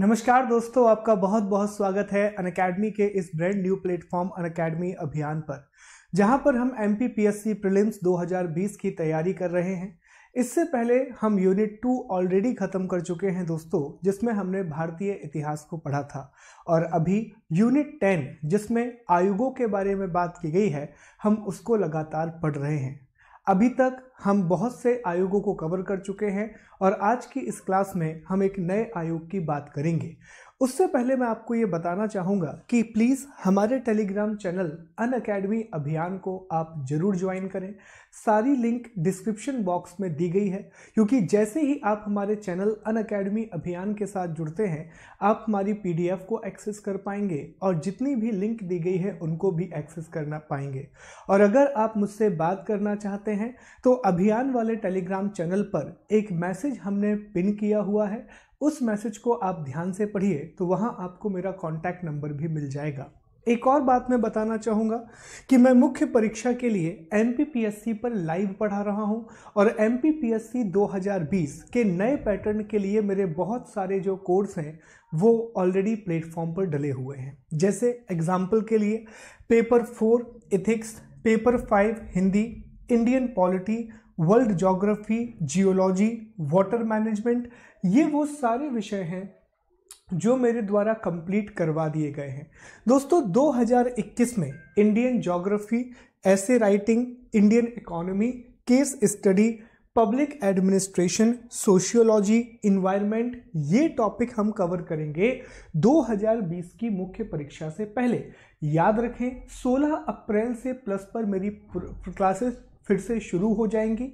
नमस्कार दोस्तों आपका बहुत बहुत स्वागत है अन अकेडमी के इस brand new platform Unacademy अभियान पर जहां पर हम M P P S C prelims बीस की तैयारी कर रहे हैं इससे पहले हम यूनिट टू ऑलरेडी ख़त्म कर चुके हैं दोस्तों जिसमें हमने भारतीय इतिहास को पढ़ा था और अभी यूनिट टेन जिसमें आयोगों के बारे में बात की गई है हम उसको लगातार पढ़ रहे हैं अभी तक हम बहुत से आयोगों को कवर कर चुके हैं और आज की इस क्लास में हम एक नए आयोग की बात करेंगे उससे पहले मैं आपको ये बताना चाहूँगा कि प्लीज़ हमारे टेलीग्राम चैनल अन अकेडमी अभियान को आप जरूर ज्वाइन करें सारी लिंक डिस्क्रिप्शन बॉक्स में दी गई है क्योंकि जैसे ही आप हमारे चैनल अन अकेडमी अभियान के साथ जुड़ते हैं आप हमारी पी को एक्सेस कर पाएंगे और जितनी भी लिंक दी गई है उनको भी एक्सेस करना पाएंगे और अगर आप मुझसे बात करना चाहते हैं तो अभियान वाले टेलीग्राम चैनल पर एक मैसेज हमने पिन किया हुआ है उस मैसेज को आप ध्यान से पढ़िए तो वहाँ आपको मेरा कॉन्टैक्ट नंबर भी मिल जाएगा एक और बात मैं बताना चाहूँगा कि मैं मुख्य परीक्षा के लिए एम पर लाइव पढ़ा रहा हूँ और एम 2020 के नए पैटर्न के लिए मेरे बहुत सारे जो कोर्स हैं वो ऑलरेडी प्लेटफॉर्म पर डले हुए हैं जैसे एग्जाम्पल के लिए paper four ethics paper five Hindi Indian polity world geography geology water management ये वो सारे विषय हैं जो मेरे द्वारा कंप्लीट करवा दिए गए हैं दोस्तों 2021 में इंडियन जोग्राफी ऐसे writing Indian economy case study public administration sociology environment ये टॉपिक हम कवर करेंगे 2020 की मुख्य परीक्षा से पहले याद रखें 16 अप्रैल से प्लस पर मेरी क्लासेस फिर से शुरू हो जाएंगी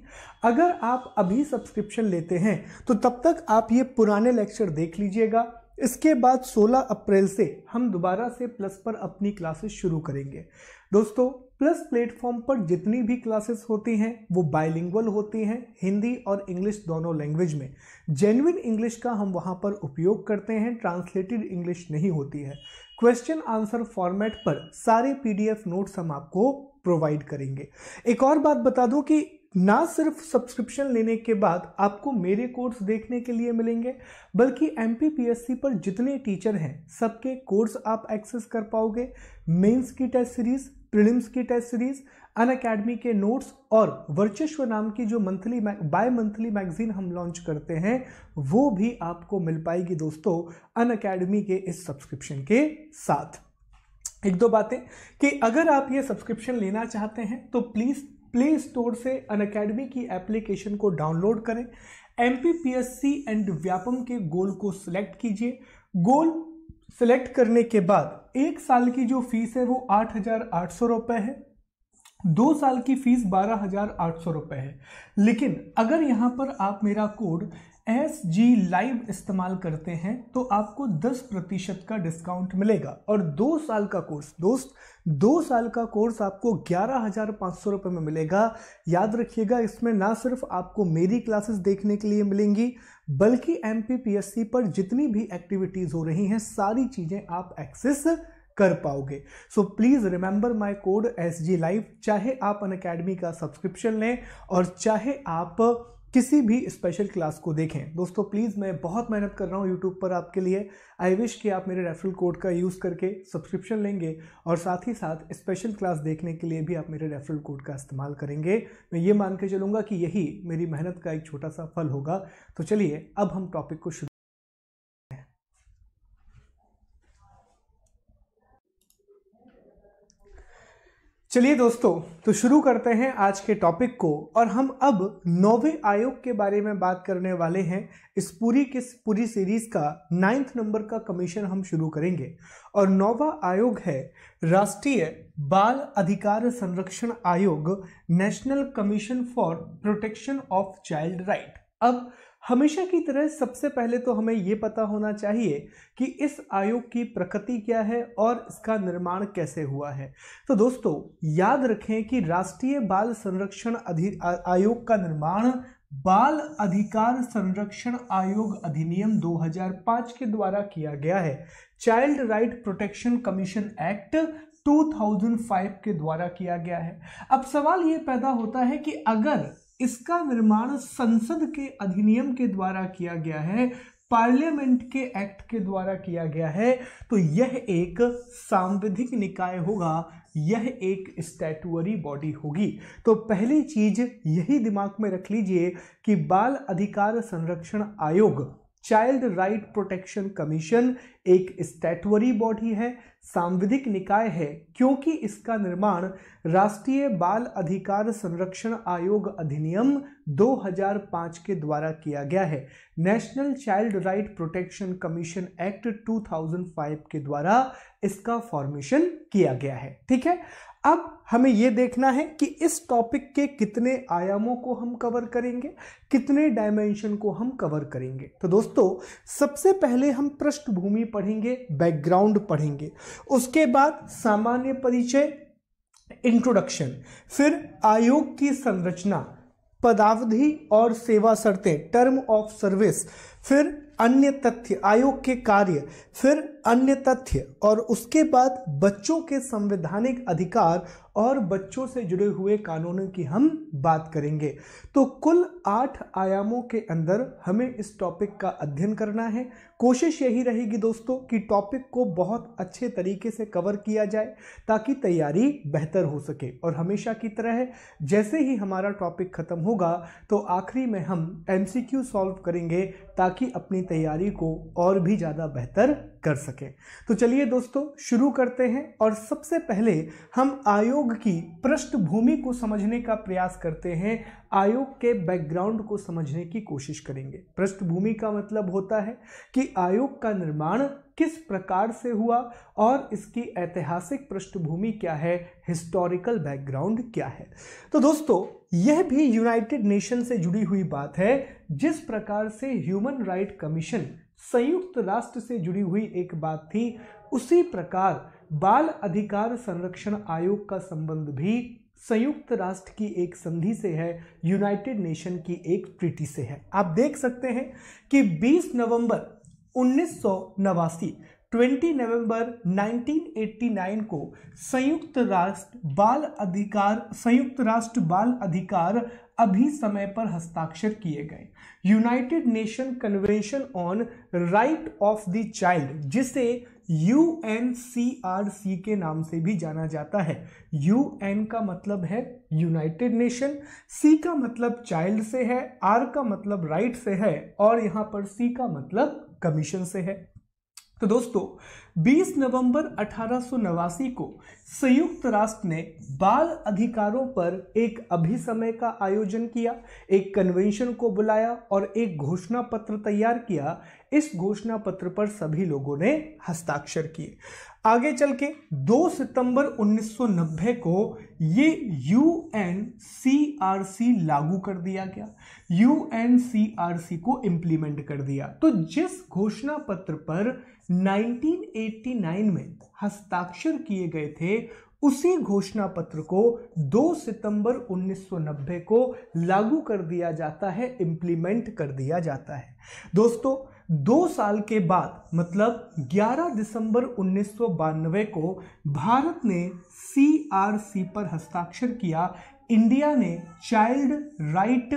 अगर आप अभी सब्सक्रिप्शन लेते हैं तो तब तक आप ये पुराने लेक्चर देख लीजिएगा इसके बाद 16 अप्रैल से हम दोबारा से प्लस पर अपनी क्लासेस शुरू करेंगे दोस्तों प्लस प्लेटफॉर्म पर जितनी भी क्लासेस होती हैं वो बायलिंगुअल होती हैं हिंदी और इंग्लिश दोनों लैंग्वेज में जेन्यन इंग्लिश का हम वहाँ पर उपयोग करते हैं ट्रांसलेटेड इंग्लिश नहीं होती है क्वेश्चन आंसर फॉर्मेट पर सारे पीडीएफ नोट्स हम आपको प्रोवाइड करेंगे एक और बात बता दूं कि ना सिर्फ सब्सक्रिप्शन लेने के बाद आपको मेरे कोर्स देखने के लिए मिलेंगे बल्कि एम पर जितने टीचर हैं सबके कोर्स आप एक्सेस कर पाओगे मेंस की टेस्ट सीरीज प्रिलिम्स की टेस्ट सीरीज अन अकेडमी के नोट्स और वर्चस्व नाम की जो मंथली बाय मंथली मैगजीन हम लॉन्च करते हैं वो भी आपको मिल पाएगी दोस्तों अन अकेडमी के इस सब्सक्रिप्शन के साथ एक दो बातें कि अगर आप ये सब्सक्रिप्शन लेना चाहते हैं तो प्लीज़ प्ले स्टोर से अन अकेडमी की एप्लीकेशन को डाउनलोड करें एम एंड व्यापम के गोल को सिलेक्ट कीजिए गोल सिलेक्ट करने के बाद एक साल की जो फीस है वो आठ हज़ार आठ सौ रुपये है दो साल की फीस बारह हज़ार आठ सौ रुपये है लेकिन अगर यहाँ पर आप मेरा कोड एस जी लाइव इस्तेमाल करते हैं तो आपको 10 प्रतिशत का डिस्काउंट मिलेगा और दो साल का कोर्स दोस्त दो साल का कोर्स आपको ग्यारह हजार पाँच सौ रुपये में मिलेगा याद रखिएगा इसमें ना सिर्फ आपको मेरी क्लासेस देखने के लिए मिलेंगी बल्कि एम पर जितनी भी एक्टिविटीज़ हो रही हैं सारी चीज़ें आप एक्सेस कर पाओगे so please remember my code S G live चाहे आप अन अकेडमी का सब्सक्रिप्शन लें और चाहे आप किसी भी स्पेशल क्लास को देखें दोस्तों प्लीज़ मैं बहुत मेहनत कर रहा हूँ यूट्यूब पर आपके लिए आई विश कि आप मेरे रेफरल कोड का यूज़ करके सब्सक्रिप्शन लेंगे और साथ ही साथ स्पेशल क्लास देखने के लिए भी आप मेरे रेफरल कोड का इस्तेमाल करेंगे मैं ये मान के चलूँगा कि यही मेरी मेहनत का एक छोटा सा फल होगा तो चलिए अब हम टॉपिक को शुरू चलिए दोस्तों तो शुरू करते हैं आज के टॉपिक को और हम अब नौवे आयोग के बारे में बात करने वाले हैं इस पूरी किस पूरी सीरीज का नाइन्थ नंबर का कमीशन हम शुरू करेंगे और नौवा आयोग है राष्ट्रीय बाल अधिकार संरक्षण आयोग national commission for protection of child right अब हमेशा की तरह सबसे पहले तो हमें ये पता होना चाहिए कि इस आयोग की प्रकृति क्या है और इसका निर्माण कैसे हुआ है तो दोस्तों याद रखें कि राष्ट्रीय बाल संरक्षण आयोग का निर्माण बाल अधिकार संरक्षण आयोग अधिनियम 2005 के द्वारा किया गया है child right protection commission act 2005 के द्वारा किया गया है अब सवाल ये पैदा होता है कि अगर इसका निर्माण संसद के अधिनियम के द्वारा किया गया है पार्लियामेंट के एक्ट के द्वारा किया गया है तो यह एक सांविधिक निकाय होगा यह एक स्टैटुअरी बॉडी होगी तो पहली चीज यही दिमाग में रख लीजिए कि बाल अधिकार संरक्षण आयोग चाइल्ड राइट प्रोटेक्शन कमीशन एक स्टैटुअरी बॉडी है सांविधिक निकाय है क्योंकि इसका निर्माण राष्ट्रीय बाल अधिकार संरक्षण आयोग अधिनियम 2005 के द्वारा किया गया है national child right protection commission act 2005 के द्वारा इसका फॉर्मेशन किया गया है ठीक है अब हमें ये देखना है कि इस टॉपिक के कितने आयामों को हम कवर करेंगे कितने डायमेंशन को हम कवर करेंगे तो दोस्तों सबसे पहले हम पृष्ठभूमि पढ़ेंगे बैकग्राउंड पढ़ेंगे उसके बाद सामान्य परिचय इंट्रोडक्शन फिर आयोग की संरचना पदावधि और सेवा शर्तें टर्म ऑफ सर्विस फिर अन्य तथ्य आयोग के कार्य फिर अन्य तथ्य और उसके बाद बच्चों के संवैधानिक अधिकार और बच्चों से जुड़े हुए कानूनों की हम बात करेंगे तो कुल आठ आयामों के अंदर हमें इस टॉपिक का अध्ययन करना है कोशिश यही रहेगी दोस्तों कि टॉपिक को बहुत अच्छे तरीके से कवर किया जाए ताकि तैयारी बेहतर हो सके और हमेशा की तरह जैसे ही हमारा टॉपिक ख़त्म होगा तो आखिरी में हम एम सॉल्व करेंगे ताकि ताकि अपनी तैयारी को और भी ज़्यादा बेहतर कर सकें तो चलिए दोस्तों शुरू करते हैं और सबसे पहले हम आयोग की पृष्ठभूमि को समझने का प्रयास करते हैं आयोग के बैकग्राउंड को समझने की कोशिश करेंगे पृष्ठभूमि का मतलब होता है कि आयोग का निर्माण किस प्रकार से हुआ और इसकी ऐतिहासिक पृष्ठभूमि क्या है हिस्टोरिकल बैकग्राउंड क्या है तो दोस्तों यह भी यूनाइटेड नेशन से जुड़ी हुई बात है जिस प्रकार से ह्यूमन राइट कमीशन संयुक्त राष्ट्र से जुड़ी हुई एक बात थी उसी प्रकार बाल अधिकार संरक्षण आयोग का संबंध भी संयुक्त राष्ट्र की एक संधि से है यूनाइटेड नेशन की एक ट्रीटी से है आप देख सकते हैं कि 20 नवंबर उन्नीस 20 नवंबर 1989 को संयुक्त राष्ट्र बाल अधिकार संयुक्त राष्ट्र बाल अधिकार अभी समय पर हस्ताक्षर किए गए united nation convention on right of the child जिसे यू के नाम से भी जाना जाता है यू का मतलब है यूनाइटेड नेशन सी का मतलब चाइल्ड से है आर का मतलब राइट से है और यहाँ पर सी का मतलब कमीशन से है तो दोस्तों 20 नवंबर अठारह को संयुक्त राष्ट्र ने बाल अधिकारों पर एक अभिसमय का आयोजन किया एक कन्वेंशन को बुलाया और एक घोषणा पत्र तैयार किया इस घोषणा पत्र पर सभी लोगों ने हस्ताक्षर किए आगे चल के दो सितंबर 1990 को ये यू लागू कर दिया गया यू को इम्प्लीमेंट कर दिया तो जिस घोषणा पत्र पर 1989 में हस्ताक्षर किए गए थे उसी घोषणा पत्र को 2 सितंबर 1990 को लागू कर दिया जाता है इम्प्लीमेंट कर दिया जाता है दोस्तों दो साल के बाद मतलब 11 दिसंबर उन्नीस को भारत ने सीआरसी पर हस्ताक्षर किया इंडिया ने चाइल्ड राइट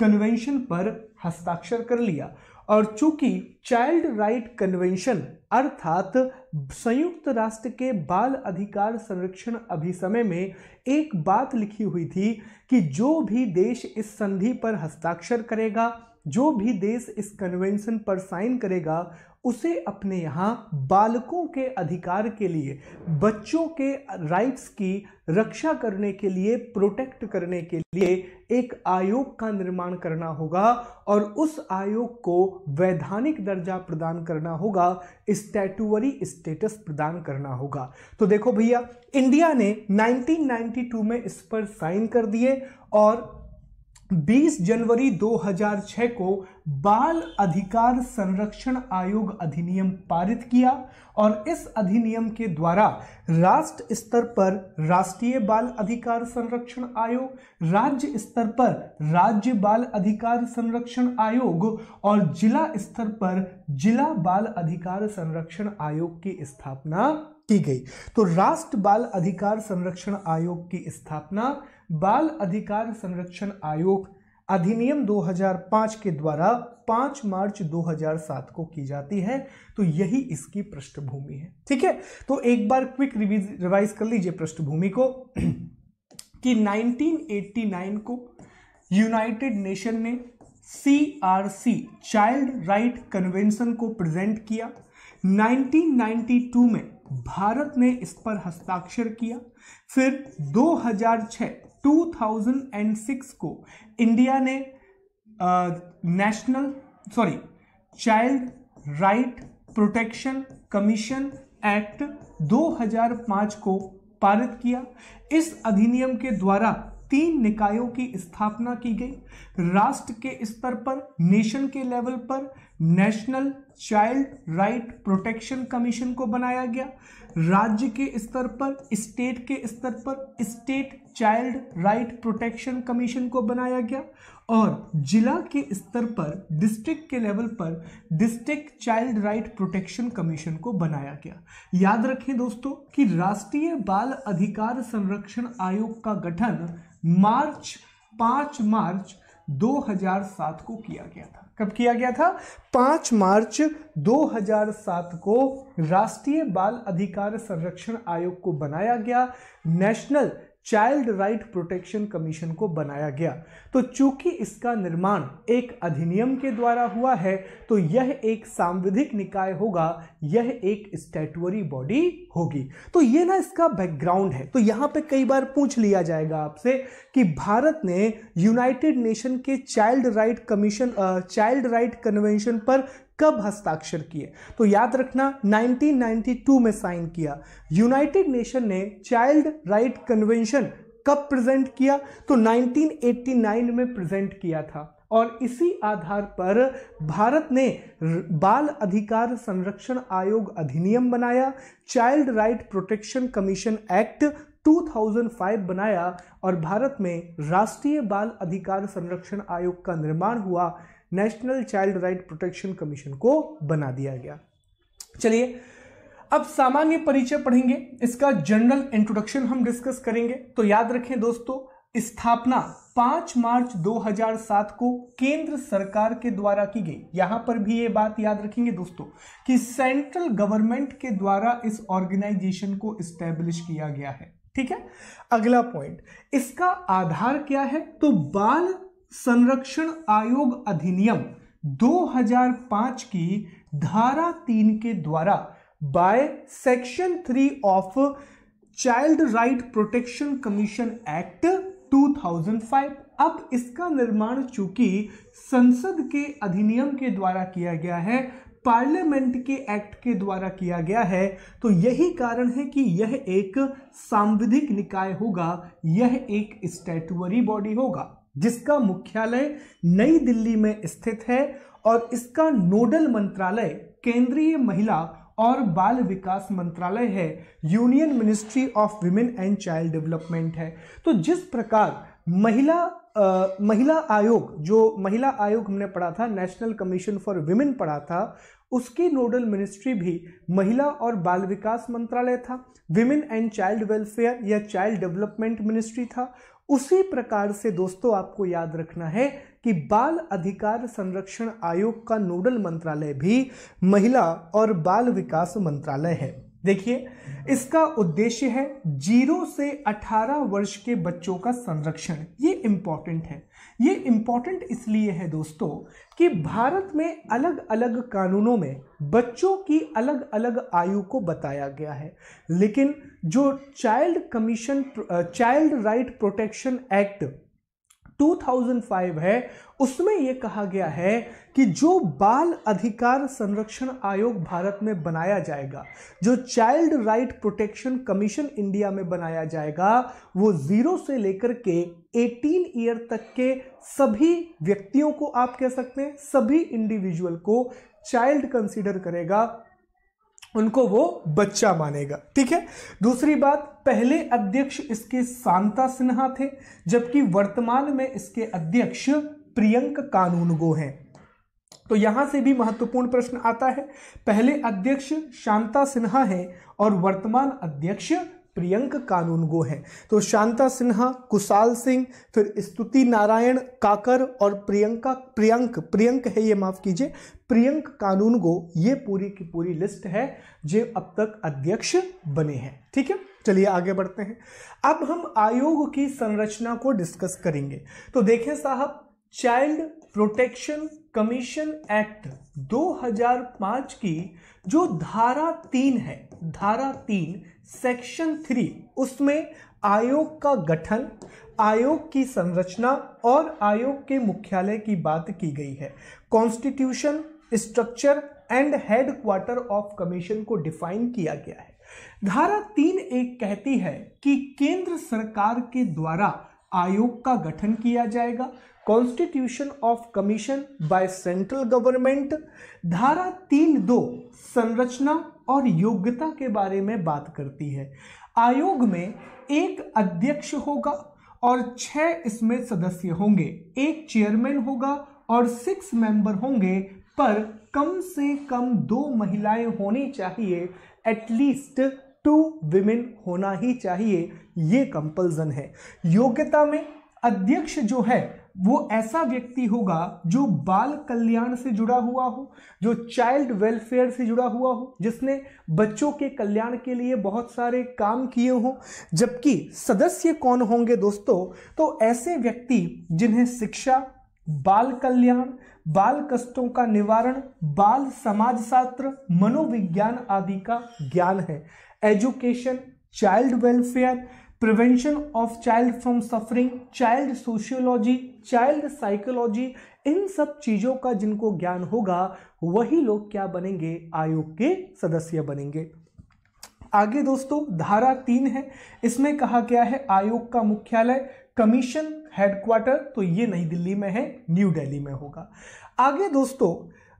कन्वेंशन पर हस्ताक्षर कर लिया और चूंकि चाइल्ड राइट कन्वेंशन अर्थात संयुक्त राष्ट्र के बाल अधिकार संरक्षण अभिसमय में एक बात लिखी हुई थी कि जो भी देश इस संधि पर हस्ताक्षर करेगा जो भी देश इस कन्वेंशन पर साइन करेगा उसे अपने यहाँ बालकों के अधिकार के लिए बच्चों के राइट्स की रक्षा करने के लिए प्रोटेक्ट करने के लिए एक आयोग का निर्माण करना होगा और उस आयोग को वैधानिक दर्जा प्रदान करना होगा स्टैटुअरी स्टेटस प्रदान करना होगा तो देखो भैया इंडिया ने 1992 में इस पर साइन कर दिए और 20 जनवरी 2006 को बाल अधिकार संरक्षण आयोग अधिनियम पारित किया और इस अधिनियम के द्वारा राष्ट्र स्तर पर राष्ट्रीय बाल अधिकार संरक्षण आयोग राज्य स्तर पर राज्य बाल अधिकार संरक्षण आयोग और जिला स्तर पर जिला बाल अधिकार संरक्षण आयोग की स्थापना की गई तो राष्ट्र बाल अधिकार संरक्षण आयोग की स्थापना बाल अधिकार संरक्षण आयोग अधिनियम 2005 के द्वारा 5 मार्च 2007 को की जाती है तो यही इसकी पृष्ठभूमि है ठीक है तो एक बार क्विक रिवाइज कर लीजिए पृष्ठभूमि को कि 1989 को यूनाइटेड नेशन ने C R C child right convention को प्रेजेंट किया 1992 में भारत ने इस पर हस्ताक्षर किया फिर 2006 2006 को इंडिया ने national sorry child right protection commission act 2005 को पारित किया इस अधिनियम के द्वारा तीन निकायों की स्थापना की गई राष्ट्र के स्तर पर नेशन के लेवल पर national child right protection commission को बनाया गया राज्य के स्तर पर स्टेट के स्तर पर state child right protection commission को बनाया गया और जिला के स्तर पर डिस्ट्रिक्ट के लेवल पर district child right protection commission को बनाया गया याद रखें दोस्तों कि राष्ट्रीय बाल अधिकार संरक्षण आयोग का गठन मार्च पाँच मार्च 2007 को किया गया था कब किया गया था 5 मार्च 2007 को राष्ट्रीय बाल अधिकार संरक्षण आयोग को बनाया गया national child right protection commission को बनाया गया तो चूंकि इसका निर्माण एक अधिनियम के द्वारा हुआ है तो यह एक सांविधिक निकाय होगा यह एक स्टैटुअरी बॉडी होगी तो यह ना इसका बैकग्राउंड है तो यहां पे कई बार पूछ लिया जाएगा आपसे कि भारत ने यूनाइटेड नेशन के child right commission child right convention पर कब हस्ताक्षर किए तो याद रखना 1992 में साइन किया यूनाइटेड नेशन ने चाइल्ड राइट कन्वेंशन कब प्रेजेंट किया तो 1989 में प्रेजेंट किया था और इसी आधार पर भारत ने बाल अधिकार संरक्षण आयोग अधिनियम बनाया child right protection commission act 2005 बनाया और भारत में राष्ट्रीय बाल अधिकार संरक्षण आयोग का निर्माण हुआ national child right protection commission को बना दिया गया चलिए अब सामान्य परिचय पढ़ेंगे इसका जनरल इंट्रोडक्शन हम डिस्कस करेंगे तो याद रखें दोस्तों स्थापना 5 मार्च 2007 को केंद्र सरकार के द्वारा की गई यहां पर भी ये बात याद रखेंगे दोस्तों कि सेंट्रल गवर्नमेंट के द्वारा इस ऑर्गेनाइजेशन को स्टैब्लिश किया गया है ठीक है अगला पॉइंट इसका आधार क्या है तो बाल संरक्षण आयोग अधिनियम 2005 की धारा तीन के द्वारा by section three of child right protection commission act 2005 अब इसका निर्माण चूंकि संसद के अधिनियम के द्वारा किया गया है पार्लियामेंट के एक्ट के द्वारा किया गया है तो यही कारण है कि यह एक सांविधिक निकाय होगा यह एक स्टैटुअरी बॉडी होगा जिसका मुख्यालय नई दिल्ली में स्थित है और इसका नोडल मंत्रालय केंद्रीय महिला और बाल विकास मंत्रालय है union ministry of women and child development है तो जिस प्रकार महिला आ, महिला आयोग जो महिला आयोग हमने पढ़ा था नेशनल कमीशन फॉर विमेन पढ़ा था उसकी नोडल मिनिस्ट्री भी महिला और बाल विकास मंत्रालय था विमेन एंड चाइल्ड वेलफेयर या चाइल्ड डेवलपमेंट मिनिस्ट्री था उसी प्रकार से दोस्तों आपको याद रखना है कि बाल अधिकार संरक्षण आयोग का नोडल मंत्रालय भी महिला और बाल विकास मंत्रालय है देखिए इसका उद्देश्य है जीरो से अठारह वर्ष के बच्चों का संरक्षण ये इंपॉर्टेंट है ये इम्पॉर्टेंट इसलिए है दोस्तों कि भारत में अलग अलग कानूनों में बच्चों की अलग अलग आयु को बताया गया है लेकिन जो child commission child right protection act 2005 है उसमें यह कहा गया है कि जो बाल अधिकार संरक्षण आयोग भारत में बनाया जाएगा जो child right protection commission India में बनाया जाएगा वो जीरो से लेकर के 18 ईयर तक के सभी व्यक्तियों को आप कह सकते हैं सभी इंडिविजुअल को चाइल्ड कंसीडर करेगा उनको वो बच्चा मानेगा ठीक है दूसरी बात पहले अध्यक्ष इसके शांता सिन्हा थे जबकि वर्तमान में इसके अध्यक्ष प्रियंक कानूनगो हैं तो यहां से भी महत्वपूर्ण प्रश्न आता है पहले अध्यक्ष शांता सिन्हा है और वर्तमान अध्यक्ष प्रियंक कानूनगो हैं तो शांता सिन्हा कुशाल सिंह फिर स्तुति नारायण काकर और प्रियंका प्रियंक प्रियंक है ये माफ़ कीजिए प्रियंक कानूनगो ये पूरी की पूरी लिस्ट है जो अब तक अध्यक्ष बने हैं ठीक है चलिए आगे बढ़ते हैं अब हम आयोग की संरचना को डिस्कस करेंगे तो देखें साहब चाइल्ड प्रोटेक्शन कमीशन एक्ट 2005 की जो धारा तीन है धारा तीन सेक्शन थ्री उसमें आयोग का गठन आयोग की संरचना और आयोग के मुख्यालय की बात की गई है constitution structure and headquarter of commission को डिफाइन किया गया है धारा तीन एक कहती है कि केंद्र सरकार के द्वारा आयोग का गठन किया जाएगा constitution of commission by central government धारा तीन दो संरचना और योग्यता के बारे में बात करती है आयोग में एक अध्यक्ष होगा और छह इसमें सदस्य होंगे एक चेयरमैन होगा और सिक्स मेंबर होंगे पर कम से कम दो महिलाएं होनी चाहिए एटलीस्ट टू विमेन होना ही चाहिए ये कंपल्सन है योग्यता में अध्यक्ष जो है वो ऐसा व्यक्ति होगा जो बाल कल्याण से जुड़ा हुआ हो जो चाइल्ड वेलफेयर से जुड़ा हुआ हो जिसने बच्चों के कल्याण के लिए बहुत सारे काम किए हों जबकि सदस्य कौन होंगे दोस्तों तो ऐसे व्यक्ति जिन्हें शिक्षा बाल कल्याण बाल कष्टों का निवारण बाल समाजशास्त्र मनोविज्ञान आदि का ज्ञान है education child welfare prevention of child from suffering child sociology child psychology इन सब चीज़ों का जिनको ज्ञान होगा वही लोग क्या बनेंगे आयोग के सदस्य बनेंगे आगे दोस्तों धारा तीन है इसमें कहा गया है आयोग का मुख्यालय कमीशन हेडक्वार्टर तो ये नई दिल्ली में है न्यू दिल्ली में होगा आगे दोस्तों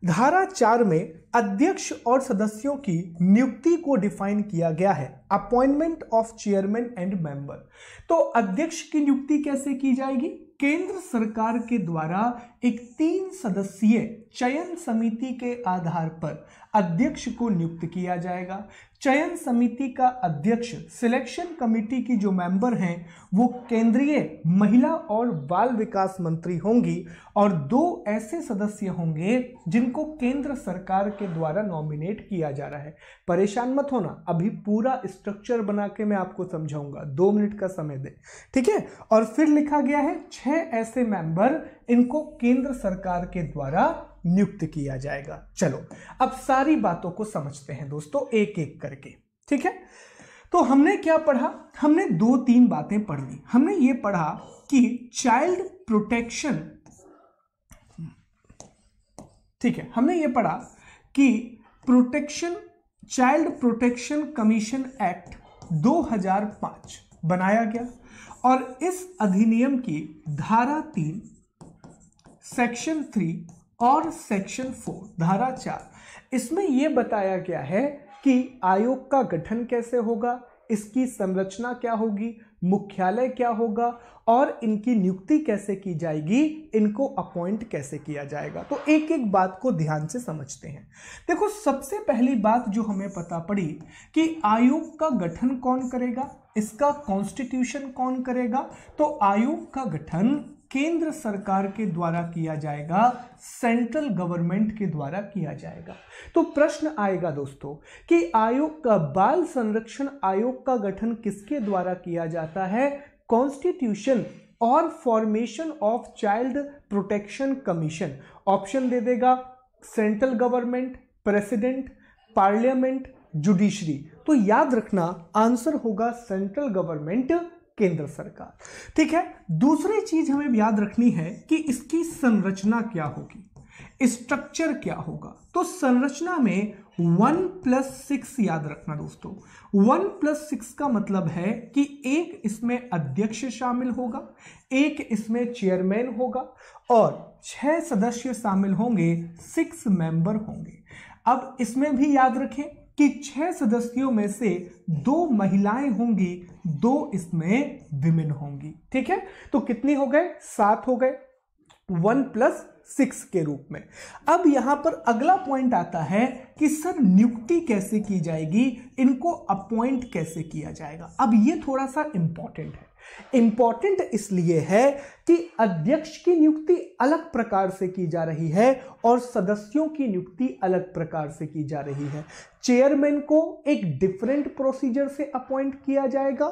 धारा चार में अध्यक्ष और सदस्यों की नियुक्ति को डिफाइन किया गया है appointment of chairman and member तो अध्यक्ष की नियुक्ति कैसे की जाएगी केंद्र सरकार के द्वारा एक तीन सदस्यीय चयन समिति के आधार पर अध्यक्ष को नियुक्त किया जाएगा चयन समिति का अध्यक्ष सिलेक्शन कमेटी की जो मेंबर हैं वो केंद्रीय महिला और बाल विकास मंत्री होंगी और दो ऐसे सदस्य होंगे जिनको केंद्र सरकार के द्वारा नॉमिनेट किया जा रहा है परेशान मत होना अभी पूरा स्ट्रक्चर बना के मैं आपको समझाऊंगा दो मिनट का समय दे ठीक है और फिर लिखा गया है छह ऐसे मेंबर इनको केंद्र सरकार के द्वारा नियुक्त किया जाएगा चलो अब सारी बातों को समझते हैं दोस्तों एक एक करके ठीक है तो हमने क्या पढ़ा हमने दो तीन बातें पढ़ ली हमने ये पढ़ा कि चाइल्ड प्रोटेक्शन ठीक है हमने ये पढ़ा कि protection child protection commission act 2005 बनाया गया और इस अधिनियम की धारा तीन सेक्शन थ्री और सेक्शन फोर धारा चार इसमें यह बताया गया है कि आयोग का गठन कैसे होगा इसकी संरचना क्या होगी मुख्यालय क्या होगा और इनकी नियुक्ति कैसे की जाएगी इनको अपॉइंट कैसे किया जाएगा तो एक एक बात को ध्यान से समझते हैं देखो सबसे पहली बात जो हमें पता पड़ी कि आयोग का गठन कौन करेगा इसका कॉन्स्टिट्यूशन कौन करेगा तो आयोग का गठन केंद्र सरकार के द्वारा किया जाएगा सेंट्रल गवर्नमेंट के द्वारा किया जाएगा तो प्रश्न आएगा दोस्तों कि आयोग का बाल संरक्षण आयोग का गठन किसके द्वारा किया जाता है कॉन्स्टिट्यूशन और formation of child protection commission option दे देगा central government president parliament judiciary तो याद रखना आंसर होगा सेंट्रल गवर्नमेंट केंद्र सरकार ठीक है दूसरी चीज हमें याद रखनी है कि इसकी संरचना क्या होगी स्ट्रक्चर क्या होगा तो संरचना में वन प्लस सिक्स याद रखना दोस्तों वन प्लस सिक्स का मतलब है कि एक इसमें अध्यक्ष शामिल होगा एक इसमें चेयरमैन होगा और छह सदस्य शामिल होंगे सिक्स मेंबर होंगे अब इसमें भी याद रखें कि छह सदस्यों में से दो महिलाएं होंगी दो इसमें विमेन होंगी ठीक है तो कितनी हो गए सात हो गए वन प्लस सिक्स के रूप में अब यहां पर अगला पॉइंट आता है कि सर नियुक्ति कैसे की जाएगी इनको अपॉइंट कैसे किया जाएगा अब ये थोड़ा सा इंपॉर्टेंट है इंपॉर्टेंट इसलिए है कि अध्यक्ष की नियुक्ति अलग प्रकार से की जा रही है और सदस्यों की नियुक्ति अलग प्रकार से की जा रही है चेयरमैन को एक डिफरेंट प्रोसीजर से अपॉइंट किया जाएगा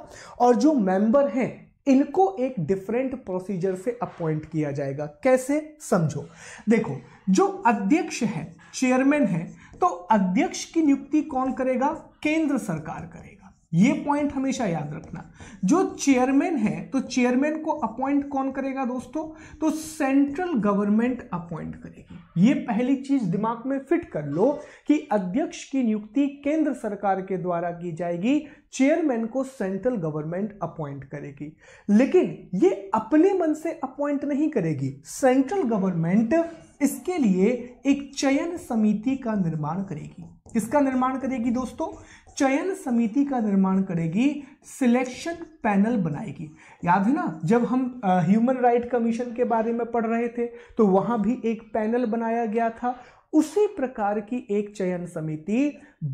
और जो मेंबर हैं इनको एक डिफरेंट प्रोसीजर से अपॉइंट किया जाएगा कैसे समझो देखो जो अध्यक्ष है चेयरमैन है तो अध्यक्ष की नियुक्ति कौन करेगा केंद्र सरकार करेगा ये पॉइंट हमेशा याद रखना जो चेयरमैन है तो चेयरमैन को अपॉइंट कौन करेगा दोस्तों तो सेंट्रल गवर्नमेंट अपॉइंट करेगी ये पहली चीज दिमाग में फिट कर लो कि अध्यक्ष की नियुक्ति केंद्र सरकार के द्वारा की जाएगी चेयरमैन को सेंट्रल गवर्नमेंट अपॉइंट करेगी लेकिन ये अपने मन से अपॉइंट नहीं करेगी सेंट्रल गवर्नमेंट इसके लिए एक चयन समिति का निर्माण करेगी किसका निर्माण करेगी दोस्तों चयन समिति का निर्माण करेगी सिलेक्शन पैनल बनाएगी याद है ना जब हम ह्यूमन राइट कमीशन के बारे में पढ़ रहे थे तो वहाँ भी एक पैनल बनाया गया था उसी प्रकार की एक चयन समिति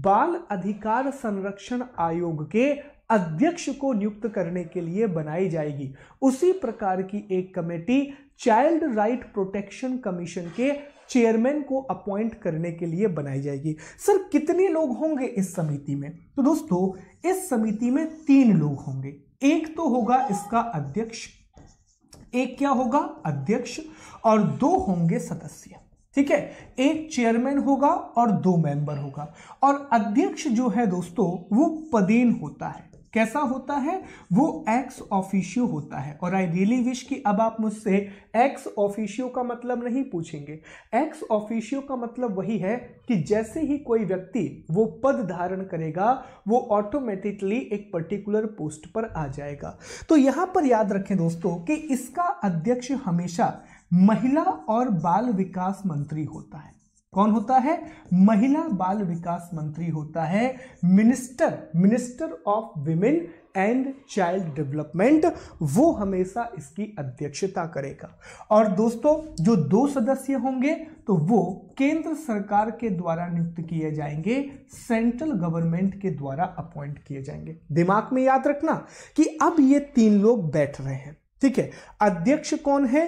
बाल अधिकार संरक्षण आयोग के अध्यक्ष को नियुक्त करने के लिए बनाई जाएगी उसी प्रकार की एक committee child right protection commission के चेयरमैन को अपॉइंट करने के लिए बनाई जाएगी सर कितने लोग होंगे इस समिति में तो दोस्तों इस समिति में तीन लोग होंगे एक तो होगा इसका अध्यक्ष एक क्या होगा अध्यक्ष और दो होंगे सदस्य ठीक है एक चेयरमैन होगा और दो मेंबर होगा और अध्यक्ष जो है दोस्तों वो पदेन होता है कैसा होता है वो एक्स ऑफिशियो होता है और आई रियली विश कि अब आप मुझसे एक्स ऑफिशियो का मतलब नहीं पूछेंगे एक्स ऑफिशियो का मतलब वही है कि जैसे ही कोई व्यक्ति वो पद धारण करेगा वो ऑटोमेटिकली एक पर्टिकुलर पोस्ट पर आ जाएगा तो यहां पर याद रखें दोस्तों कि इसका अध्यक्ष हमेशा महिला और बाल विकास मंत्री होता है कौन होता है महिला बाल विकास मंत्री होता है minister minister of women and child development वो हमेशा इसकी अध्यक्षता करेगा और दोस्तों जो दो सदस्य होंगे तो वो केंद्र सरकार के द्वारा नियुक्त किए जाएंगे सेंट्रल गवर्नमेंट के द्वारा अपॉइंट किए जाएंगे दिमाग में याद रखना कि अब ये तीन लोग बैठ रहे हैं ठीक है अध्यक्ष कौन है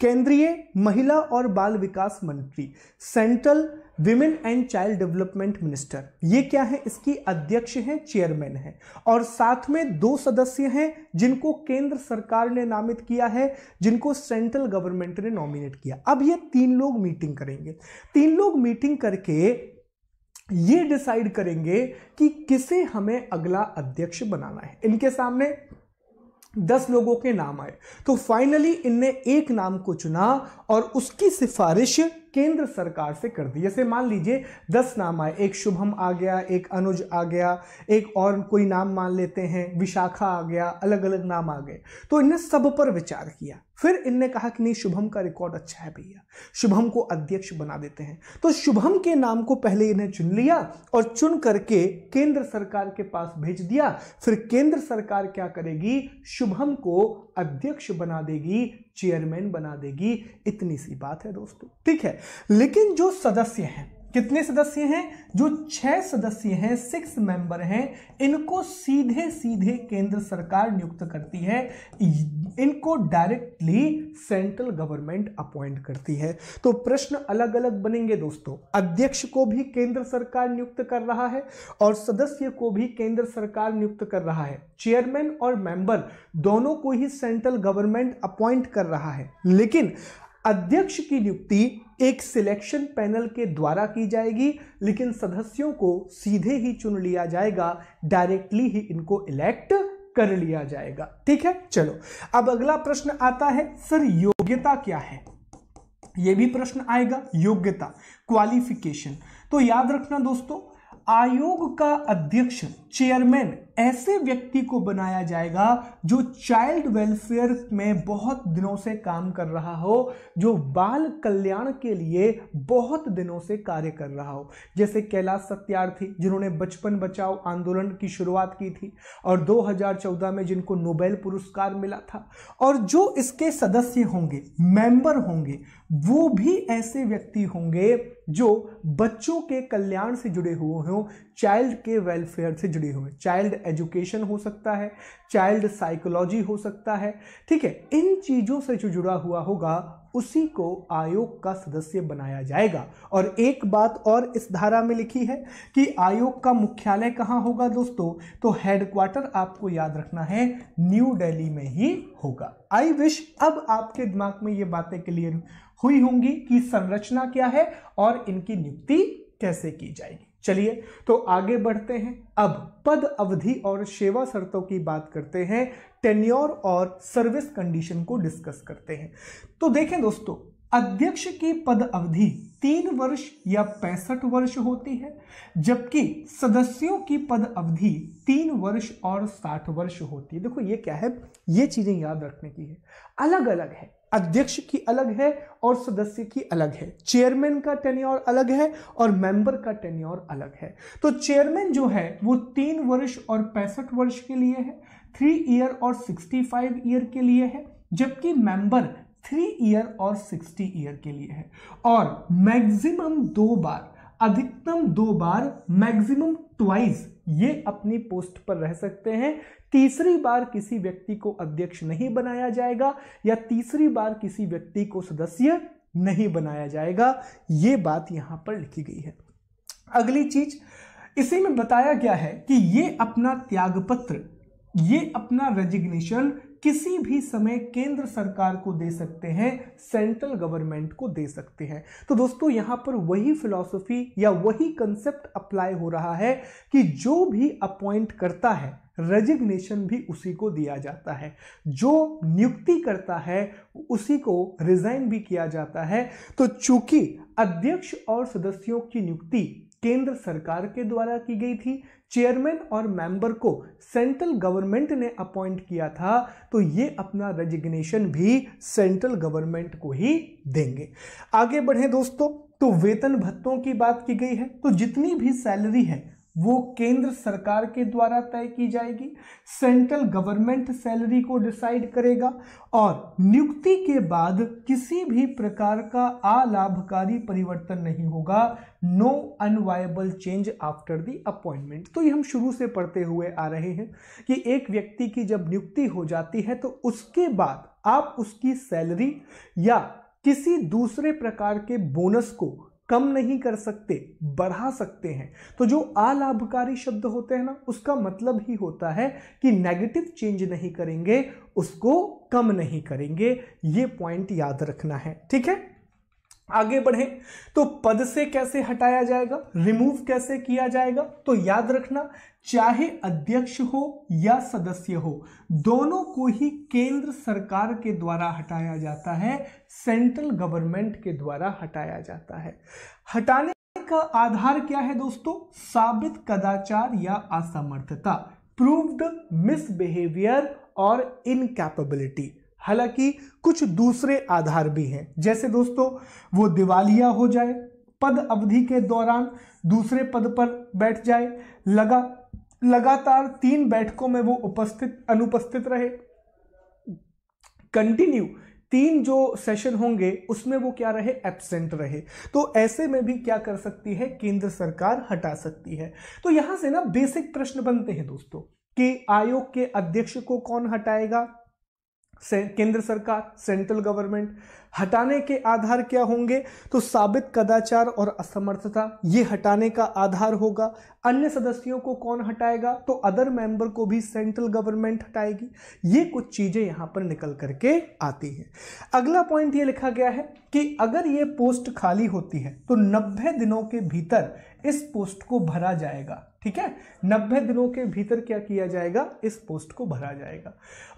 केंद्रीय महिला और बाल विकास मंत्री central women and child development minister ये क्या है इसकी अध्यक्ष हैं चेयरमैन हैं और साथ में दो सदस्य हैं जिनको केंद्र सरकार ने नामित किया है जिनको सेंट्रल गवर्नमेंट ने नॉमिनेट किया अब ये तीन लोग मीटिंग करेंगे तीन लोग मीटिंग करके ये डिसाइड करेंगे कि किसे हमें अगला अध्यक्ष बनाना है इनके सामने दस लोगों के नाम आए तो फाइनली इनने एक नाम को चुना और उसकी सिफारिश केंद्र सरकार से कर दी जैसे मान लीजिए दस नाम आए एक शुभम आ गया एक अनुज आ गया एक और कोई नाम मान लेते हैं विशाखा आ गया अलग अलग नाम आ गए तो इनने सब पर विचार किया फिर इनने कहा कि नहीं शुभम का रिकॉर्ड अच्छा है भैया शुभम को अध्यक्ष बना देते हैं तो शुभम के नाम को पहले इन्हें चुन लिया और चुन करके केंद्र सरकार के पास भेज दिया फिर केंद्र सरकार क्या करेगी शुभम को अध्यक्ष बना देगी चेयरमैन बना देगी इतनी सी बात है दोस्तों ठीक है लेकिन जो सदस्य हैं कितने सदस्य हैं जो छह सदस्य हैं सिक्स मेंबर हैं इनको सीधे सीधे केंद्र सरकार नियुक्त करती है इनको डायरेक्टली सेंट्रल गवर्नमेंट अपॉइंट करती है तो प्रश्न अलग अलग बनेंगे दोस्तों अध्यक्ष को भी केंद्र सरकार नियुक्त कर रहा है और सदस्य को भी केंद्र सरकार नियुक्त कर रहा है चेयरमैन और मेंबर दोनों को ही सेंट्रल गवर्नमेंट अपॉइंट कर रहा है लेकिन अध्यक्ष की नियुक्ति एक सिलेक्शन पैनल के द्वारा की जाएगी लेकिन सदस्यों को सीधे ही चुन लिया जाएगा डायरेक्टली ही इनको इलेक्ट कर लिया जाएगा ठीक है चलो अब अगला प्रश्न आता है सर योग्यता क्या है ये भी प्रश्न आएगा योग्यता क्वालिफिकेशन तो याद रखना दोस्तों आयोग का अध्यक्ष चेयरमैन ऐसे व्यक्ति को बनाया जाएगा जो चाइल्ड वेलफेयर में बहुत दिनों से काम कर रहा हो जो बाल कल्याण के लिए बहुत दिनों से कार्य कर रहा हो जैसे कैलाश सत्यार्थी जिन्होंने बचपन बचाओ आंदोलन की शुरुआत की थी और 2014 में जिनको नोबेल पुरस्कार मिला था और जो इसके सदस्य होंगे मेंबर होंगे वो भी ऐसे व्यक्ति होंगे जो बच्चों के कल्याण से जुड़े हुए हों चाइल्ड के वेलफेयर से जुड़ी हुई चाइल्ड एजुकेशन हो सकता है चाइल्ड साइकोलॉजी हो सकता है ठीक है इन चीज़ों से जो जुड़ा हुआ होगा उसी को आयोग का सदस्य बनाया जाएगा और एक बात और इस धारा में लिखी है कि आयोग का मुख्यालय कहाँ होगा दोस्तों तो हेडक्वार्टर आपको याद रखना है न्यू दिल्ली में ही होगा आई विश अब आपके दिमाग में ये बातें क्लियर हुई होंगी कि संरचना क्या है और इनकी नियुक्ति कैसे की जाएगी चलिए तो आगे बढ़ते हैं अब पद अवधि और सेवा शर्तों की बात करते हैं टेन्योर और सर्विस कंडीशन को डिस्कस करते हैं तो देखें दोस्तों अध्यक्ष की पद अवधि तीन वर्ष या पैंसठ वर्ष होती है जबकि सदस्यों की पद अवधि तीन वर्ष और साठ वर्ष होती है देखो ये क्या है ये चीजें याद रखने की है अलग अलग है अध्यक्ष की अलग है और सदस्य की अलग है चेयरमैन का टेन्योर अलग है और मेंबर का टेन्योर अलग है तो चेयरमैन जो है वो तीन वर्ष और पैंसठ वर्ष के लिए है थ्री ईयर और सिक्सटी फाइव ईयर के लिए है जबकि मेंबर थ्री ईयर और सिक्सटी ईयर के लिए है और मैक्सिमम दो बार अधिकतम दो बार मैक्सिमम ट्वाइस ये अपनी पोस्ट पर रह सकते हैं तीसरी बार किसी व्यक्ति को अध्यक्ष नहीं बनाया जाएगा या तीसरी बार किसी व्यक्ति को सदस्य नहीं बनाया जाएगा ये बात यहां पर लिखी गई है अगली चीज इसी में बताया गया है कि ये अपना त्यागपत्र ये अपना रेजिग्नेशन किसी भी समय केंद्र सरकार को दे सकते हैं सेंट्रल गवर्नमेंट को दे सकते हैं तो दोस्तों यहां पर वही फिलॉसफी या वही कंसेप्ट अप्लाई हो रहा है कि जो भी अपॉइंट करता है रेजिग्नेशन भी उसी को दिया जाता है जो नियुक्ति करता है उसी को रिजाइन भी किया जाता है तो चूंकि अध्यक्ष और सदस्यों की नियुक्ति केंद्र सरकार के द्वारा की गई थी चेयरमैन और मेंबर को सेंट्रल गवर्नमेंट ने अपॉइंट किया था तो ये अपना रेजिग्नेशन भी सेंट्रल गवर्नमेंट को ही देंगे आगे बढ़े दोस्तों तो वेतन भत्तों की बात की गई है तो जितनी भी सैलरी है वो केंद्र सरकार के द्वारा तय की जाएगी सेंट्रल गवर्नमेंट सैलरी को डिसाइड करेगा और नियुक्ति के बाद किसी भी प्रकार का अलाभकारी परिवर्तन नहीं होगा no unviable change after the appointment तो ये हम शुरू से पढ़ते हुए आ रहे हैं कि एक व्यक्ति की जब नियुक्ति हो जाती है तो उसके बाद आप उसकी सैलरी या किसी दूसरे प्रकार के बोनस को कम नहीं कर सकते बढ़ा सकते हैं तो जो अलाभकारी शब्द होते हैं ना उसका मतलब ही होता है कि नेगेटिव चेंज नहीं करेंगे उसको कम नहीं करेंगे ये पॉइंट याद रखना है ठीक है आगे बढ़े तो पद से कैसे हटाया जाएगा रिमूव कैसे किया जाएगा तो याद रखना चाहे अध्यक्ष हो या सदस्य हो दोनों को ही केंद्र सरकार के द्वारा हटाया जाता है सेंट्रल गवर्नमेंट के द्वारा हटाया जाता है हटाने का आधार क्या है दोस्तों साबित कदाचार या असमर्थता प्रूव्ड मिसबिहेवियर और इनकैपेबिलिटी हालांकि कुछ दूसरे आधार भी हैं जैसे दोस्तों वो दिवालिया हो जाए पद अवधि के दौरान दूसरे पद पर बैठ जाए लगा लगातार तीन बैठकों में वो उपस्थित अनुपस्थित रहे कंटिन्यू तीन जो सेशन होंगे उसमें वो क्या रहे एब्सेंट रहे तो ऐसे में भी क्या कर सकती है केंद्र सरकार हटा सकती है तो यहां से ना बेसिक प्रश्न बनते हैं दोस्तों कि आयोग के अध्यक्ष को कौन हटाएगा केंद्र सरकार सेंट्रल गवर्नमेंट हटाने के आधार क्या होंगे तो साबित कदाचार और असमर्थता ये हटाने का आधार होगा अन्य सदस्यों को कौन हटाएगा तो अदर मेंबर को भी सेंट्रल गवर्नमेंट हटाएगी ये कुछ चीज़ें यहाँ पर निकल करके आती हैं अगला पॉइंट ये लिखा गया है कि अगर ये पोस्ट खाली होती है तो नब्बे दिनों के भीतर इस पोस्ट को भरा जाएगा ठीक है नब्बे दिनों के भीतर क्या किया जाएगा इस पोस्ट को भरा जाएगा